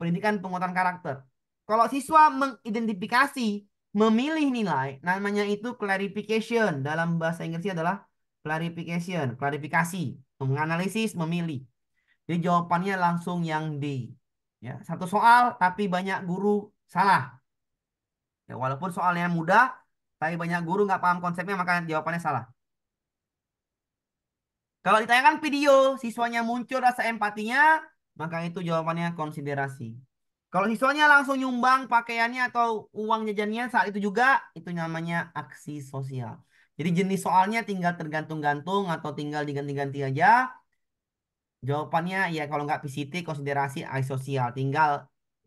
Pendidikan penguatan karakter. Kalau siswa mengidentifikasi, memilih nilai, namanya itu clarification. Dalam bahasa Inggrisnya adalah clarification, klarifikasi, menganalisis, memilih. Jadi jawabannya langsung yang D. Ya, satu soal tapi banyak guru salah. Ya, walaupun soalnya mudah, tapi banyak guru nggak paham konsepnya maka jawabannya salah. Kalau ditayangkan video, siswanya muncul rasa empatinya, maka itu jawabannya konsiderasi. Kalau siswanya langsung nyumbang pakaiannya atau uang jajannya saat itu juga, itu namanya aksi sosial. Jadi jenis soalnya tinggal tergantung-gantung atau tinggal diganti-ganti aja. Jawabannya ya kalau nggak PCT konsiderasi sosial, Tinggal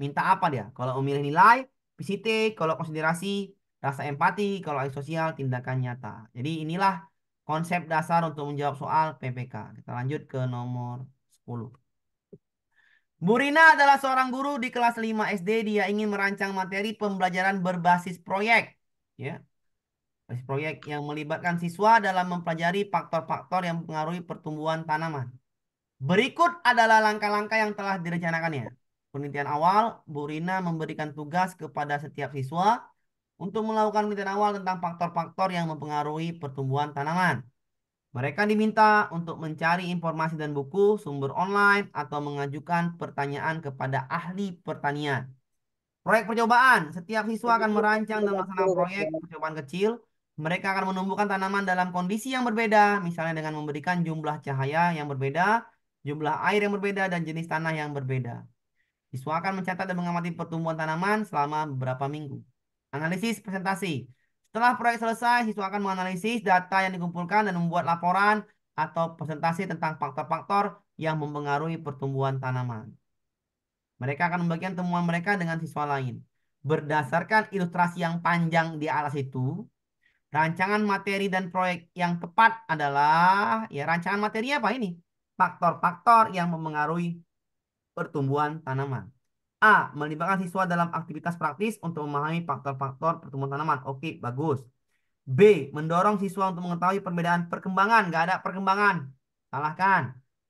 minta apa dia? Kalau memilih nilai PCT, kalau konsiderasi rasa empati, kalau sosial tindakan nyata. Jadi inilah konsep dasar untuk menjawab soal PPK. Kita lanjut ke nomor 10. Burina adalah seorang guru di kelas 5 SD. Dia ingin merancang materi pembelajaran berbasis proyek. Ya. Basis proyek yang melibatkan siswa dalam mempelajari faktor-faktor yang mempengaruhi pertumbuhan tanaman. Berikut adalah langkah-langkah yang telah direncanakannya. Penelitian awal, Bu Rina memberikan tugas kepada setiap siswa untuk melakukan penelitian awal tentang faktor-faktor yang mempengaruhi pertumbuhan tanaman. Mereka diminta untuk mencari informasi dan buku, sumber online, atau mengajukan pertanyaan kepada ahli pertanian. Proyek percobaan, setiap siswa akan merancang dan melaksanakan proyek percobaan kecil. Mereka akan menumbuhkan tanaman dalam kondisi yang berbeda, misalnya dengan memberikan jumlah cahaya yang berbeda, jumlah air yang berbeda, dan jenis tanah yang berbeda. Siswa akan mencatat dan mengamati pertumbuhan tanaman selama beberapa minggu. Analisis presentasi. Setelah proyek selesai, siswa akan menganalisis data yang dikumpulkan dan membuat laporan atau presentasi tentang faktor-faktor yang mempengaruhi pertumbuhan tanaman. Mereka akan membagikan temuan mereka dengan siswa lain. Berdasarkan ilustrasi yang panjang di atas itu, rancangan materi dan proyek yang tepat adalah ya rancangan materi apa ini? faktor-faktor yang memengaruhi pertumbuhan tanaman. A. Melibatkan siswa dalam aktivitas praktis untuk memahami faktor-faktor pertumbuhan tanaman. Oke, bagus. B. Mendorong siswa untuk mengetahui perbedaan perkembangan. Gak ada perkembangan. Salahkan.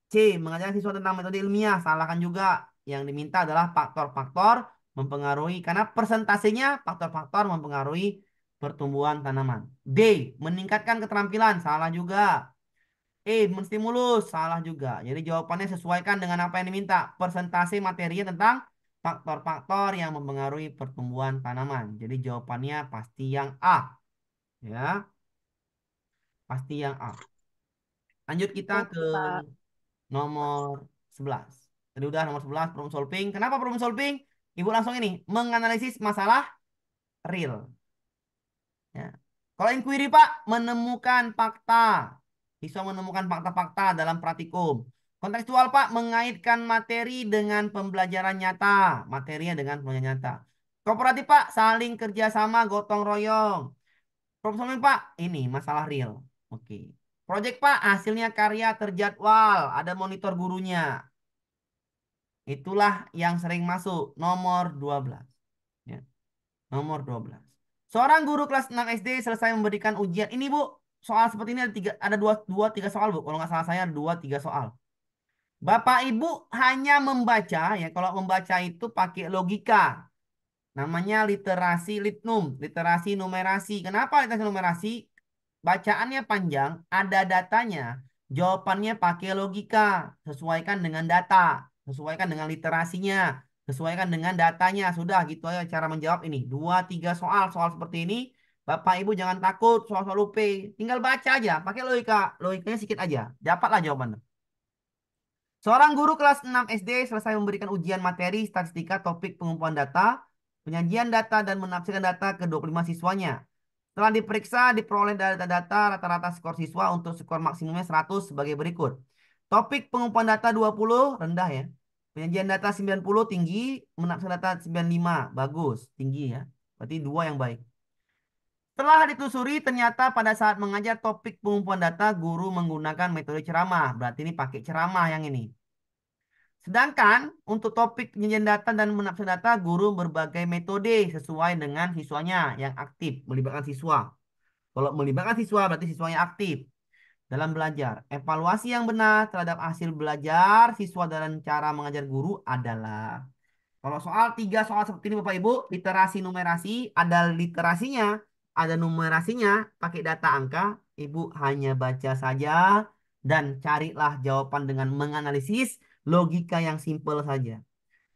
C. Mengajarkan siswa tentang metode ilmiah. Salahkan juga. Yang diminta adalah faktor-faktor mempengaruhi. Karena persentasenya faktor-faktor mempengaruhi pertumbuhan tanaman. D. Meningkatkan keterampilan. Salah juga. Eh, menstimulus. Salah juga. Jadi jawabannya sesuaikan dengan apa yang diminta. Persentase materinya tentang faktor-faktor yang mempengaruhi pertumbuhan tanaman. Jadi jawabannya pasti yang A. Ya. Pasti yang A. Lanjut kita ke nomor 11. Tadi udah nomor 11 problem solving. Kenapa problem solving? Ibu langsung ini menganalisis masalah real. Ya. Kalau inquiry Pak menemukan fakta bisa menemukan fakta-fakta dalam praktikum. Kontekstual Pak mengaitkan materi dengan pembelajaran nyata. Materinya dengan pembelajaran nyata. Kooperatif Pak saling kerjasama gotong royong. Problem Pak ini masalah real. Oke. Project Pak hasilnya karya terjadwal. Ada monitor gurunya. Itulah yang sering masuk. Nomor 12. Ya. Nomor 12. Seorang guru kelas 6 SD selesai memberikan ujian. Ini Bu, soal seperti ini ada tiga ada dua dua tiga soal bu kalau nggak salah saya dua tiga soal bapak ibu hanya membaca ya kalau membaca itu pakai logika namanya literasi litnum literasi numerasi kenapa literasi numerasi bacaannya panjang ada datanya jawabannya pakai logika sesuaikan dengan data sesuaikan dengan literasinya sesuaikan dengan datanya sudah gitu ya cara menjawab ini dua tiga soal soal seperti ini Bapak Ibu jangan takut soal soal UP. Tinggal baca aja, pakai logika. Logikanya sedikit aja. Dapatlah jawabannya. Seorang guru kelas 6 SD selesai memberikan ujian materi statistika topik pengumpulan data, penyajian data dan menafsirkan data ke 25 siswanya. Setelah diperiksa, diperoleh data-data rata-rata skor siswa untuk skor maksimumnya 100 sebagai berikut. Topik pengumpulan data 20 rendah ya. Penyajian data 90 tinggi, menafsirkan data 95 bagus, tinggi ya. Berarti dua yang baik. Setelah ditelusuri, ternyata pada saat mengajar topik pengumpulan data, guru menggunakan metode ceramah. Berarti ini pakai ceramah yang ini. Sedangkan untuk topik penyajian data dan menafsir data, guru berbagai metode sesuai dengan siswanya yang aktif, melibatkan siswa. Kalau melibatkan siswa, berarti siswanya aktif dalam belajar. Evaluasi yang benar terhadap hasil belajar siswa dan cara mengajar guru adalah kalau soal tiga soal seperti ini Bapak Ibu, literasi numerasi ada literasinya, ada numerasinya, pakai data angka, Ibu hanya baca saja dan carilah jawaban dengan menganalisis logika yang simpel saja.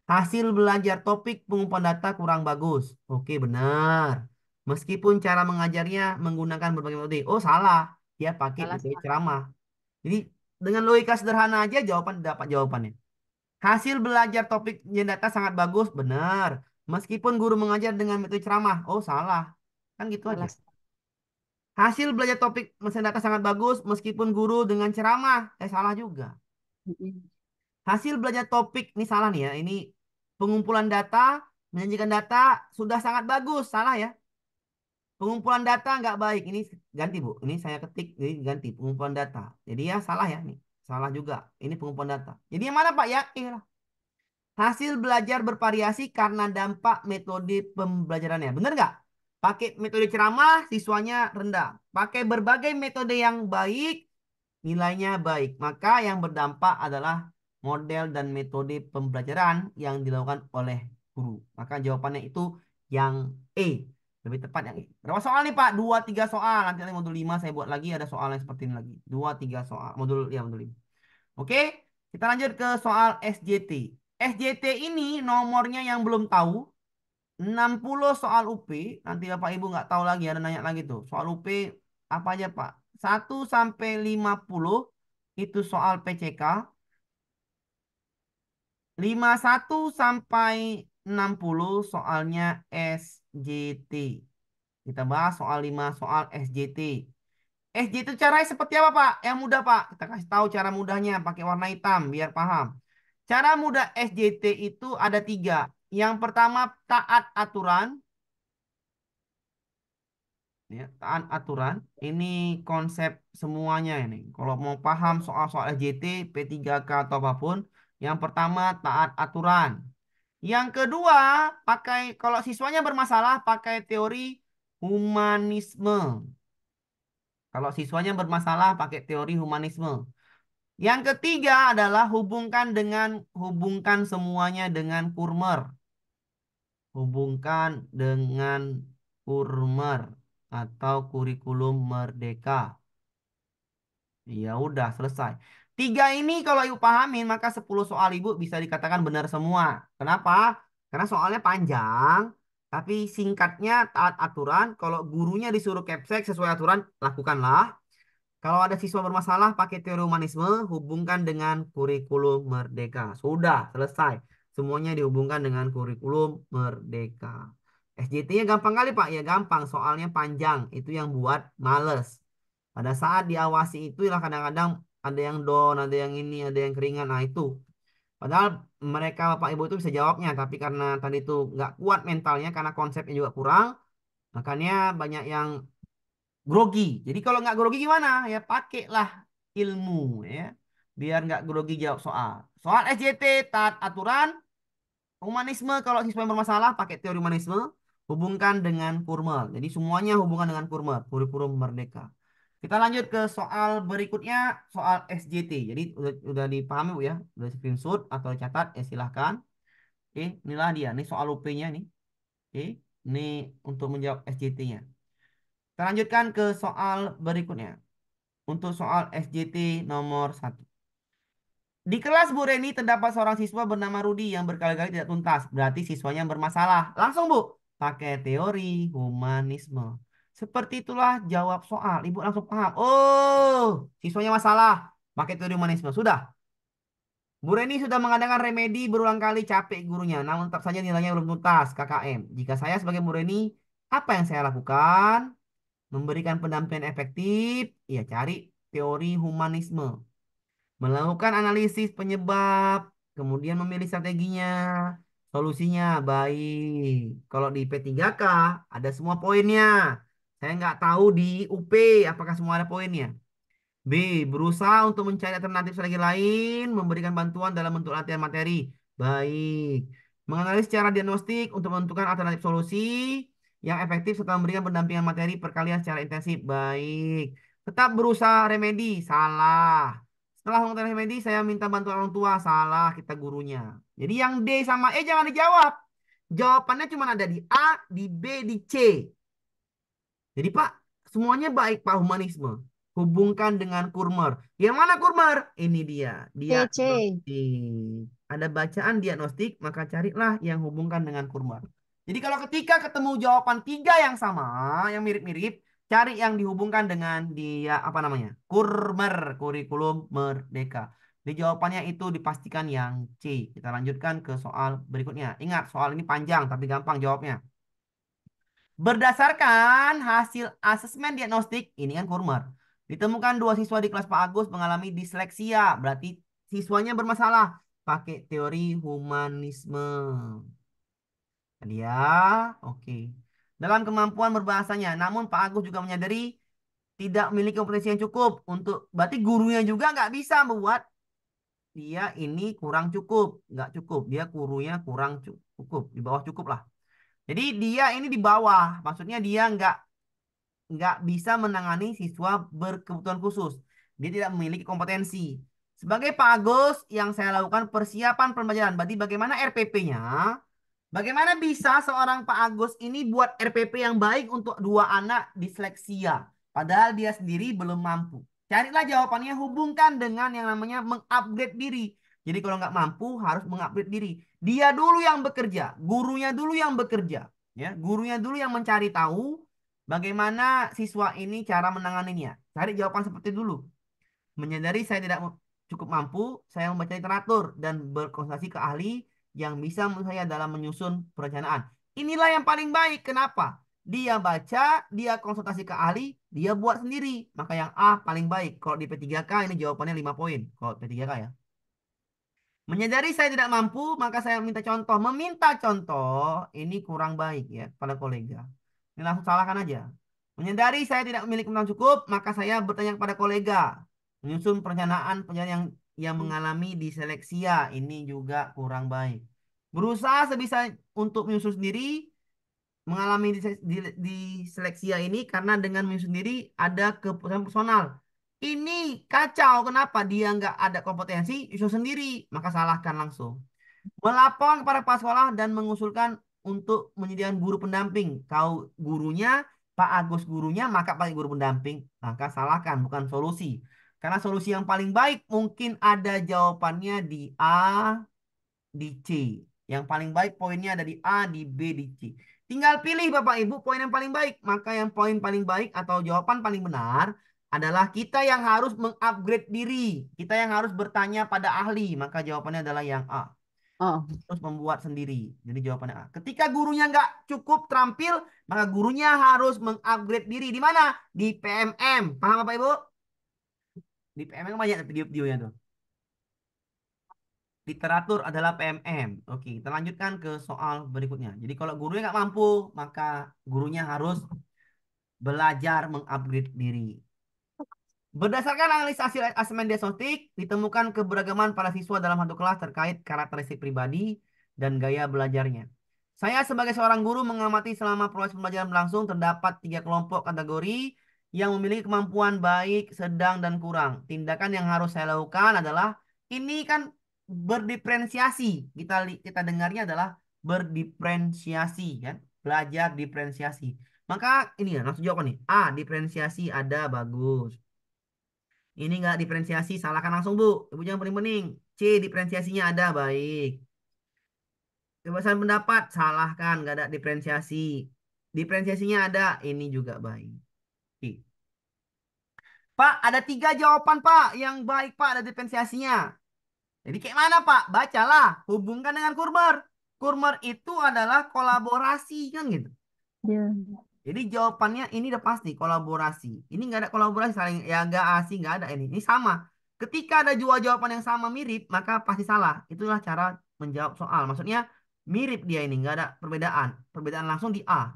Hasil belajar topik pengumpulan data kurang bagus. Oke, benar. Meskipun cara mengajarnya menggunakan berbagai metode. Oh, salah. Dia pakai metode ceramah. Jadi, dengan logika sederhana aja jawaban dapat jawabannya. Hasil belajar topik data sangat bagus, benar. Meskipun guru mengajar dengan metode ceramah. Oh, salah Kan gitu aja. Hasil belajar topik mesin data sangat bagus meskipun guru dengan ceramah. Eh salah juga. Hasil belajar topik, ini salah nih ya. Ini pengumpulan data, menyajikan data sudah sangat bagus. Salah ya. Pengumpulan data nggak baik. Ini ganti Bu. Ini saya ketik, ini ganti pengumpulan data. Jadi ya salah ya nih. Salah juga. Ini pengumpulan data. Jadi yang mana Pak? Ya, lah. Hasil belajar bervariasi karena dampak metode pembelajarannya. Benar nggak? Pakai metode ceramah, siswanya rendah. Pakai berbagai metode yang baik, nilainya baik. Maka yang berdampak adalah model dan metode pembelajaran yang dilakukan oleh guru. Maka jawabannya itu yang E. Lebih tepat yang E. Berapa soal nih Pak? Dua tiga soal. Nanti nanti modul lima saya buat lagi ada soal yang seperti ini lagi. Dua tiga soal. Modul, ya modul lima. Oke, kita lanjut ke soal SJT. SJT ini nomornya yang belum tahu. 60 soal UP, nanti Bapak Ibu nggak tahu lagi, ada nanya lagi tuh. Soal UP apa aja Pak? 1 sampai 50 itu soal PCK. 51 sampai 60 soalnya SJT. Kita bahas soal 5 soal SJT. SJT caranya seperti apa Pak? Yang mudah Pak. Kita kasih tahu cara mudahnya pakai warna hitam biar paham. Cara mudah SJT itu ada tiga yang pertama taat aturan. Ya, taat aturan. Ini konsep semuanya ini. Kalau mau paham soal-soal JT, P3K atau apapun, yang pertama taat aturan. Yang kedua, pakai kalau siswanya bermasalah pakai teori humanisme. Kalau siswanya bermasalah pakai teori humanisme. Yang ketiga adalah hubungkan dengan hubungkan semuanya dengan kurmer hubungkan dengan kurmer atau kurikulum merdeka. Ya udah selesai. Tiga ini kalau Ibu pahamin maka 10 soal Ibu bisa dikatakan benar semua. Kenapa? Karena soalnya panjang tapi singkatnya taat aturan. Kalau gurunya disuruh Kepsek sesuai aturan lakukanlah. Kalau ada siswa bermasalah pakai teori humanisme hubungkan dengan kurikulum merdeka. Sudah selesai. Semuanya dihubungkan dengan kurikulum merdeka. SJT-nya gampang kali Pak. Ya gampang, soalnya panjang. Itu yang buat males. Pada saat diawasi itu kadang-kadang ada yang down, ada yang ini, ada yang keringan. Nah itu. Padahal mereka Bapak Ibu itu bisa jawabnya. Tapi karena tadi itu nggak kuat mentalnya karena konsepnya juga kurang. Makanya banyak yang grogi. Jadi kalau nggak grogi gimana? Ya pakailah ilmu ya biar nggak grogi jawab soal. Soal SJT taat aturan, Humanisme kalau siswa yang bermasalah pakai teori humanisme hubungkan dengan formal Jadi semuanya hubungan dengan formal kurikulum merdeka. Kita lanjut ke soal berikutnya, soal SJT. Jadi udah, udah dipahami Bu ya, udah screenshot atau catat ya silahkan. Oke, inilah dia, nih soal UP-nya nih. Oke, ini untuk menjawab SJT-nya. Kita lanjutkan ke soal berikutnya. Untuk soal SJT nomor satu. Di kelas Bu Reni terdapat seorang siswa bernama Rudi yang berkali-kali tidak tuntas. Berarti siswanya bermasalah. Langsung Bu, pakai teori humanisme. Seperti itulah jawab soal. Ibu langsung paham. Oh, siswanya masalah. Pakai teori humanisme. Sudah. Bu Reni sudah mengadakan remedi berulang kali capek gurunya. Namun tetap saja nilainya belum tuntas KKM. Jika saya sebagai Bu Reni, apa yang saya lakukan? Memberikan pendampingan efektif. Ya, cari teori humanisme melakukan analisis penyebab, kemudian memilih strateginya, solusinya baik. Kalau di P3K ada semua poinnya. Saya nggak tahu di UP apakah semua ada poinnya. B. Berusaha untuk mencari alternatif strategi lain, memberikan bantuan dalam bentuk latihan materi. Baik. Menganalisis secara diagnostik untuk menentukan alternatif solusi yang efektif serta memberikan pendampingan materi perkalian secara intensif. Baik. Tetap berusaha remedi. Salah. Setelah mengetahui remedi, saya minta bantuan orang tua. Salah kita gurunya. Jadi yang D sama E jangan dijawab. Jawabannya cuma ada di A, di B, di C. Jadi Pak, semuanya baik Pak humanisme. Hubungkan dengan kurmer. Yang mana kurmer? Ini dia. dia C Ada bacaan diagnostik, maka carilah yang hubungkan dengan kurmer. Jadi kalau ketika ketemu jawaban tiga yang sama, yang mirip-mirip, Cari yang dihubungkan dengan dia apa namanya? Kurmer, kurikulum merdeka. di jawabannya itu dipastikan yang C. Kita lanjutkan ke soal berikutnya. Ingat, soal ini panjang tapi gampang jawabnya. Berdasarkan hasil asesmen diagnostik, ini kan kurmer. Ditemukan dua siswa di kelas Pak Agus mengalami disleksia. Berarti siswanya bermasalah pakai teori humanisme. Dia, kan ya? oke. Okay dalam kemampuan berbahasanya. Namun Pak Agus juga menyadari tidak memiliki kompetensi yang cukup untuk berarti gurunya juga nggak bisa membuat dia ini kurang cukup, nggak cukup. Dia gurunya kurang cukup, di bawah cukup lah. Jadi dia ini di bawah, maksudnya dia nggak nggak bisa menangani siswa berkebutuhan khusus. Dia tidak memiliki kompetensi. Sebagai Pak Agus yang saya lakukan persiapan pembelajaran, berarti bagaimana RPP-nya Bagaimana bisa seorang Pak Agus ini buat RPP yang baik untuk dua anak disleksia, padahal dia sendiri belum mampu? Carilah jawabannya, hubungkan dengan yang namanya mengupgrade diri. Jadi kalau nggak mampu harus mengupgrade diri. Dia dulu yang bekerja, gurunya dulu yang bekerja, ya, gurunya dulu yang mencari tahu bagaimana siswa ini cara menanganinya. Cari jawaban seperti dulu. Menyadari saya tidak cukup mampu, saya membaca literatur dan berkonsultasi ke ahli yang bisa menurut saya dalam menyusun perencanaan. Inilah yang paling baik. Kenapa? Dia baca, dia konsultasi ke ahli, dia buat sendiri. Maka yang A paling baik. Kalau di P3K ini jawabannya 5 poin. Kalau P3K ya. Menyadari saya tidak mampu, maka saya minta contoh. Meminta contoh, ini kurang baik ya pada kolega. Ini langsung salahkan aja. Menyadari saya tidak memiliki kemampuan cukup, maka saya bertanya kepada kolega. Menyusun perencanaan perencanaan yang yang hmm. mengalami diseleksia ini juga kurang baik. Berusaha sebisa untuk menyusul sendiri mengalami diseleksia ini karena dengan menyusul sendiri ada keputusan personal. Ini kacau kenapa dia nggak ada kompetensi usul sendiri maka salahkan langsung. Melapor kepada kepala sekolah dan mengusulkan untuk menyediakan guru pendamping. Kau gurunya Pak Agus gurunya maka pakai guru pendamping. Maka salahkan bukan solusi. Karena solusi yang paling baik mungkin ada jawabannya di A, di C. Yang paling baik poinnya ada di A, di B, di C. Tinggal pilih Bapak Ibu poin yang paling baik. Maka yang poin paling baik atau jawaban paling benar adalah kita yang harus mengupgrade diri. Kita yang harus bertanya pada ahli. Maka jawabannya adalah yang A. Oh. Terus membuat sendiri. Jadi jawabannya A. Ketika gurunya nggak cukup terampil, maka gurunya harus mengupgrade diri. Di mana? Di PMM. Paham Bapak Ibu? Di PMM kan banyak video-videonya tuh. Literatur adalah PMM. Oke, kita lanjutkan ke soal berikutnya. Jadi kalau gurunya nggak mampu, maka gurunya harus belajar mengupgrade diri. Berdasarkan analisis hasil asesmen diagnostik, ditemukan keberagaman para siswa dalam satu kelas terkait karakteristik pribadi dan gaya belajarnya. Saya sebagai seorang guru mengamati selama proses pembelajaran berlangsung terdapat tiga kelompok kategori yang memiliki kemampuan baik, sedang, dan kurang. Tindakan yang harus saya lakukan adalah ini kan berdiferensiasi. Kita kita dengarnya adalah berdiferensiasi kan. Belajar diferensiasi. Maka ini ya langsung jawab nih. A diferensiasi ada bagus. Ini nggak diferensiasi salahkan langsung Bu. Ibu jangan pening-pening. C diferensiasinya ada baik. Kebebasan pendapat salahkan nggak ada diferensiasi. Diferensiasinya ada ini juga baik. Pak, ada tiga jawaban Pak yang baik Pak, ada diferensiasinya. Jadi kayak mana Pak? Bacalah, hubungkan dengan kurmer. Kurmer itu adalah kolaborasi kan gitu. Yeah. Jadi jawabannya ini udah pasti kolaborasi. Ini nggak ada kolaborasi saling ya nggak asing nggak ada ini. Ini sama. Ketika ada dua jawaban yang sama mirip maka pasti salah. Itulah cara menjawab soal. Maksudnya mirip dia ini nggak ada perbedaan. Perbedaan langsung di A.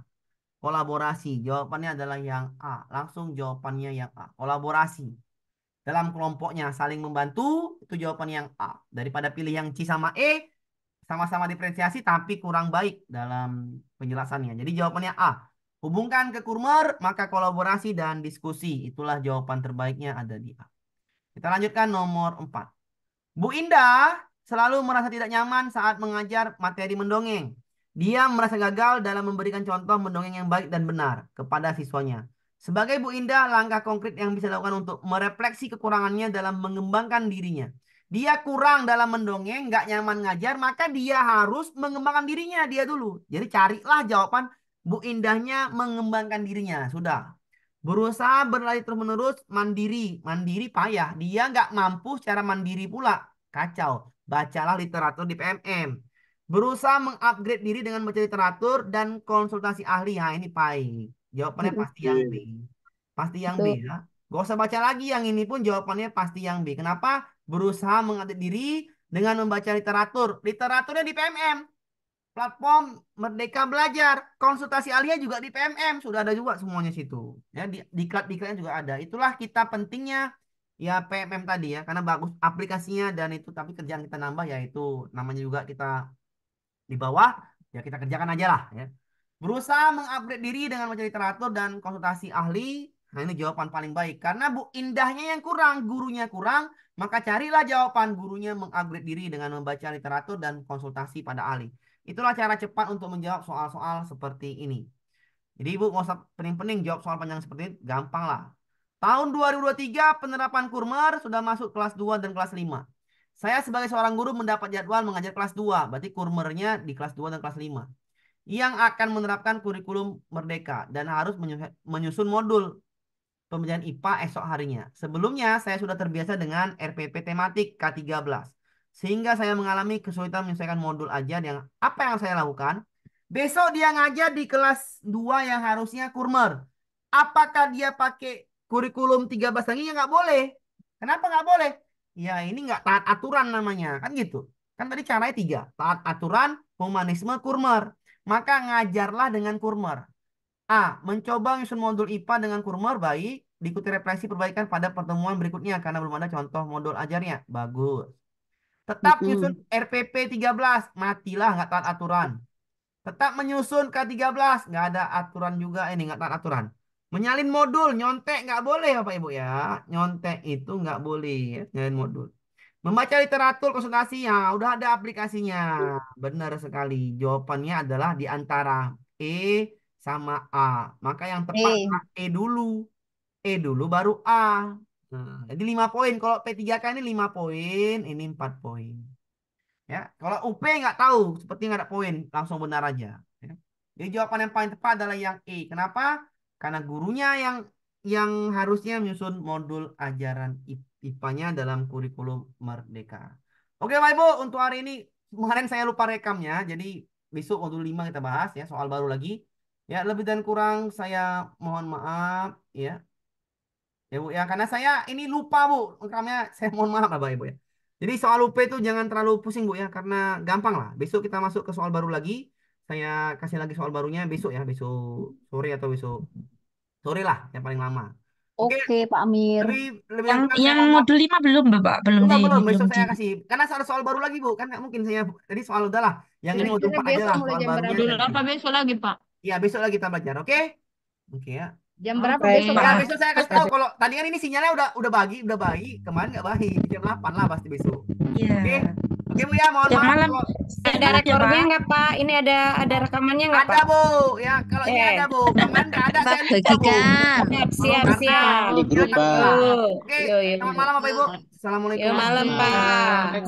Kolaborasi. Jawabannya adalah yang A. Langsung jawabannya yang A. Kolaborasi. Dalam kelompoknya saling membantu, itu jawaban yang A. Daripada pilih yang C sama E, sama-sama diferensiasi tapi kurang baik dalam penjelasannya. Jadi jawabannya A. Hubungkan ke kurmer, maka kolaborasi dan diskusi. Itulah jawaban terbaiknya ada di A. Kita lanjutkan nomor 4. Bu Indah selalu merasa tidak nyaman saat mengajar materi mendongeng. Dia merasa gagal dalam memberikan contoh mendongeng yang baik dan benar kepada siswanya. Sebagai Bu Indah, langkah konkret yang bisa dilakukan untuk merefleksi kekurangannya dalam mengembangkan dirinya. Dia kurang dalam mendongeng, nggak nyaman ngajar, maka dia harus mengembangkan dirinya dia dulu. Jadi carilah jawaban Bu Indahnya mengembangkan dirinya. Sudah. Berusaha berlari terus-menerus mandiri. Mandiri payah. Dia nggak mampu secara mandiri pula. Kacau. Bacalah literatur di PMM Berusaha mengupgrade diri dengan baca literatur dan konsultasi ahli. Nah, ini Pai. Jawabannya hmm, pasti yang B. Pasti yang Betul. B ya. Gak usah baca lagi yang ini pun jawabannya pasti yang B. Kenapa? Berusaha mengupdate diri dengan membaca literatur. Literaturnya di PMM. Platform Merdeka Belajar. Konsultasi ahlinya juga di PMM. Sudah ada juga semuanya situ. Ya, di klat diklatnya juga ada. Itulah kita pentingnya ya PMM tadi ya. Karena bagus aplikasinya dan itu. Tapi kerjaan kita nambah yaitu namanya juga kita di bawah ya kita kerjakan aja lah ya. Berusaha mengupgrade diri dengan mencari literatur dan konsultasi ahli. Nah ini jawaban paling baik karena Bu Indahnya yang kurang, gurunya kurang, maka carilah jawaban gurunya mengupgrade diri dengan membaca literatur dan konsultasi pada ahli. Itulah cara cepat untuk menjawab soal-soal seperti ini. Jadi Ibu nggak usah pening-pening jawab soal panjang seperti ini, gampang lah. Tahun 2023 penerapan Kurmer sudah masuk kelas 2 dan kelas 5. Saya sebagai seorang guru mendapat jadwal mengajar kelas 2, berarti kurmernya di kelas 2 dan kelas 5. Yang akan menerapkan kurikulum merdeka dan harus menyusun modul pembelajaran IPA esok harinya. Sebelumnya saya sudah terbiasa dengan RPP tematik K13. Sehingga saya mengalami kesulitan menyelesaikan modul ajar yang apa yang saya lakukan? Besok dia ngajar di kelas 2 yang harusnya kurmer. Apakah dia pakai kurikulum 13 lagi? Ya nggak boleh. Kenapa nggak boleh? ya ini nggak taat aturan namanya kan gitu kan tadi caranya tiga taat aturan humanisme kurmer maka ngajarlah dengan kurmer a mencoba menyusun modul IPA dengan kurmer baik diikuti refleksi perbaikan pada pertemuan berikutnya karena belum ada contoh modul ajarnya bagus tetap menyusun -hmm. RPP 13 matilah nggak taat aturan tetap menyusun K13 nggak ada aturan juga eh, ini nggak taat aturan Menyalin modul, nyontek nggak boleh Bapak Ibu ya. Nyontek itu nggak boleh ya, nyalin modul. Membaca literatur konsultasi ya, udah ada aplikasinya. Benar sekali. Jawabannya adalah di antara E sama A. Maka yang tepat e. e dulu. E dulu baru A. Nah, jadi 5 poin. Kalau P3K kan ini 5 poin, ini 4 poin. Ya, kalau UP nggak tahu, seperti nggak ada poin, langsung benar aja. Ya. Jadi jawaban yang paling tepat adalah yang E. Kenapa? Karena gurunya yang yang harusnya menyusun modul ajaran IPA-nya dalam kurikulum Merdeka. Oke, Pak Ibu, untuk hari ini kemarin saya lupa rekamnya. Jadi besok modul 5 kita bahas ya, soal baru lagi. Ya, lebih dan kurang saya mohon maaf ya. Ya Bu ya, karena saya ini lupa Bu. Rekamnya saya mohon maaf lah Pak Ibu ya. Jadi soal lupa itu jangan terlalu pusing Bu ya karena gampang lah. Besok kita masuk ke soal baru lagi saya kasih lagi soal barunya besok ya, besok sore atau besok sore lah yang paling lama. Oke, okay, Pak Amir. lebih lebih Yang lengkap yang modul 5 belum, Bapak? Belum enggak di belum belum besok di. saya kasih karena soal soal baru lagi Bu, kan nggak mungkin saya jadi soal udahlah. Yang ini iya, modul kira aja lah mulai soal jam barunya. Modul apa besok lagi, Pak? Iya, besok lagi kita belajar, oke? Oke ya. Jam berapa okay. besok, Ya, besok saya kasih tahu kalau tadi kan ini sinyalnya udah udah bagi, udah bagi, kemarin nggak bagi. Jam delapan lah pasti besok. Iya. Oke. Oke Bu ya, mohon ya, maaf. Malam. Ada ya, rekornya ya, nggak Pak? Ini ada ada rekamannya nggak Pak? Ada Bu, ya kalau eh. ini ada Bu. Kemarin ada saya Siap siap siap. Di grup Pak. Oke, selamat malam Bapak Ibu. Assalamualaikum. Ya, malam Pak.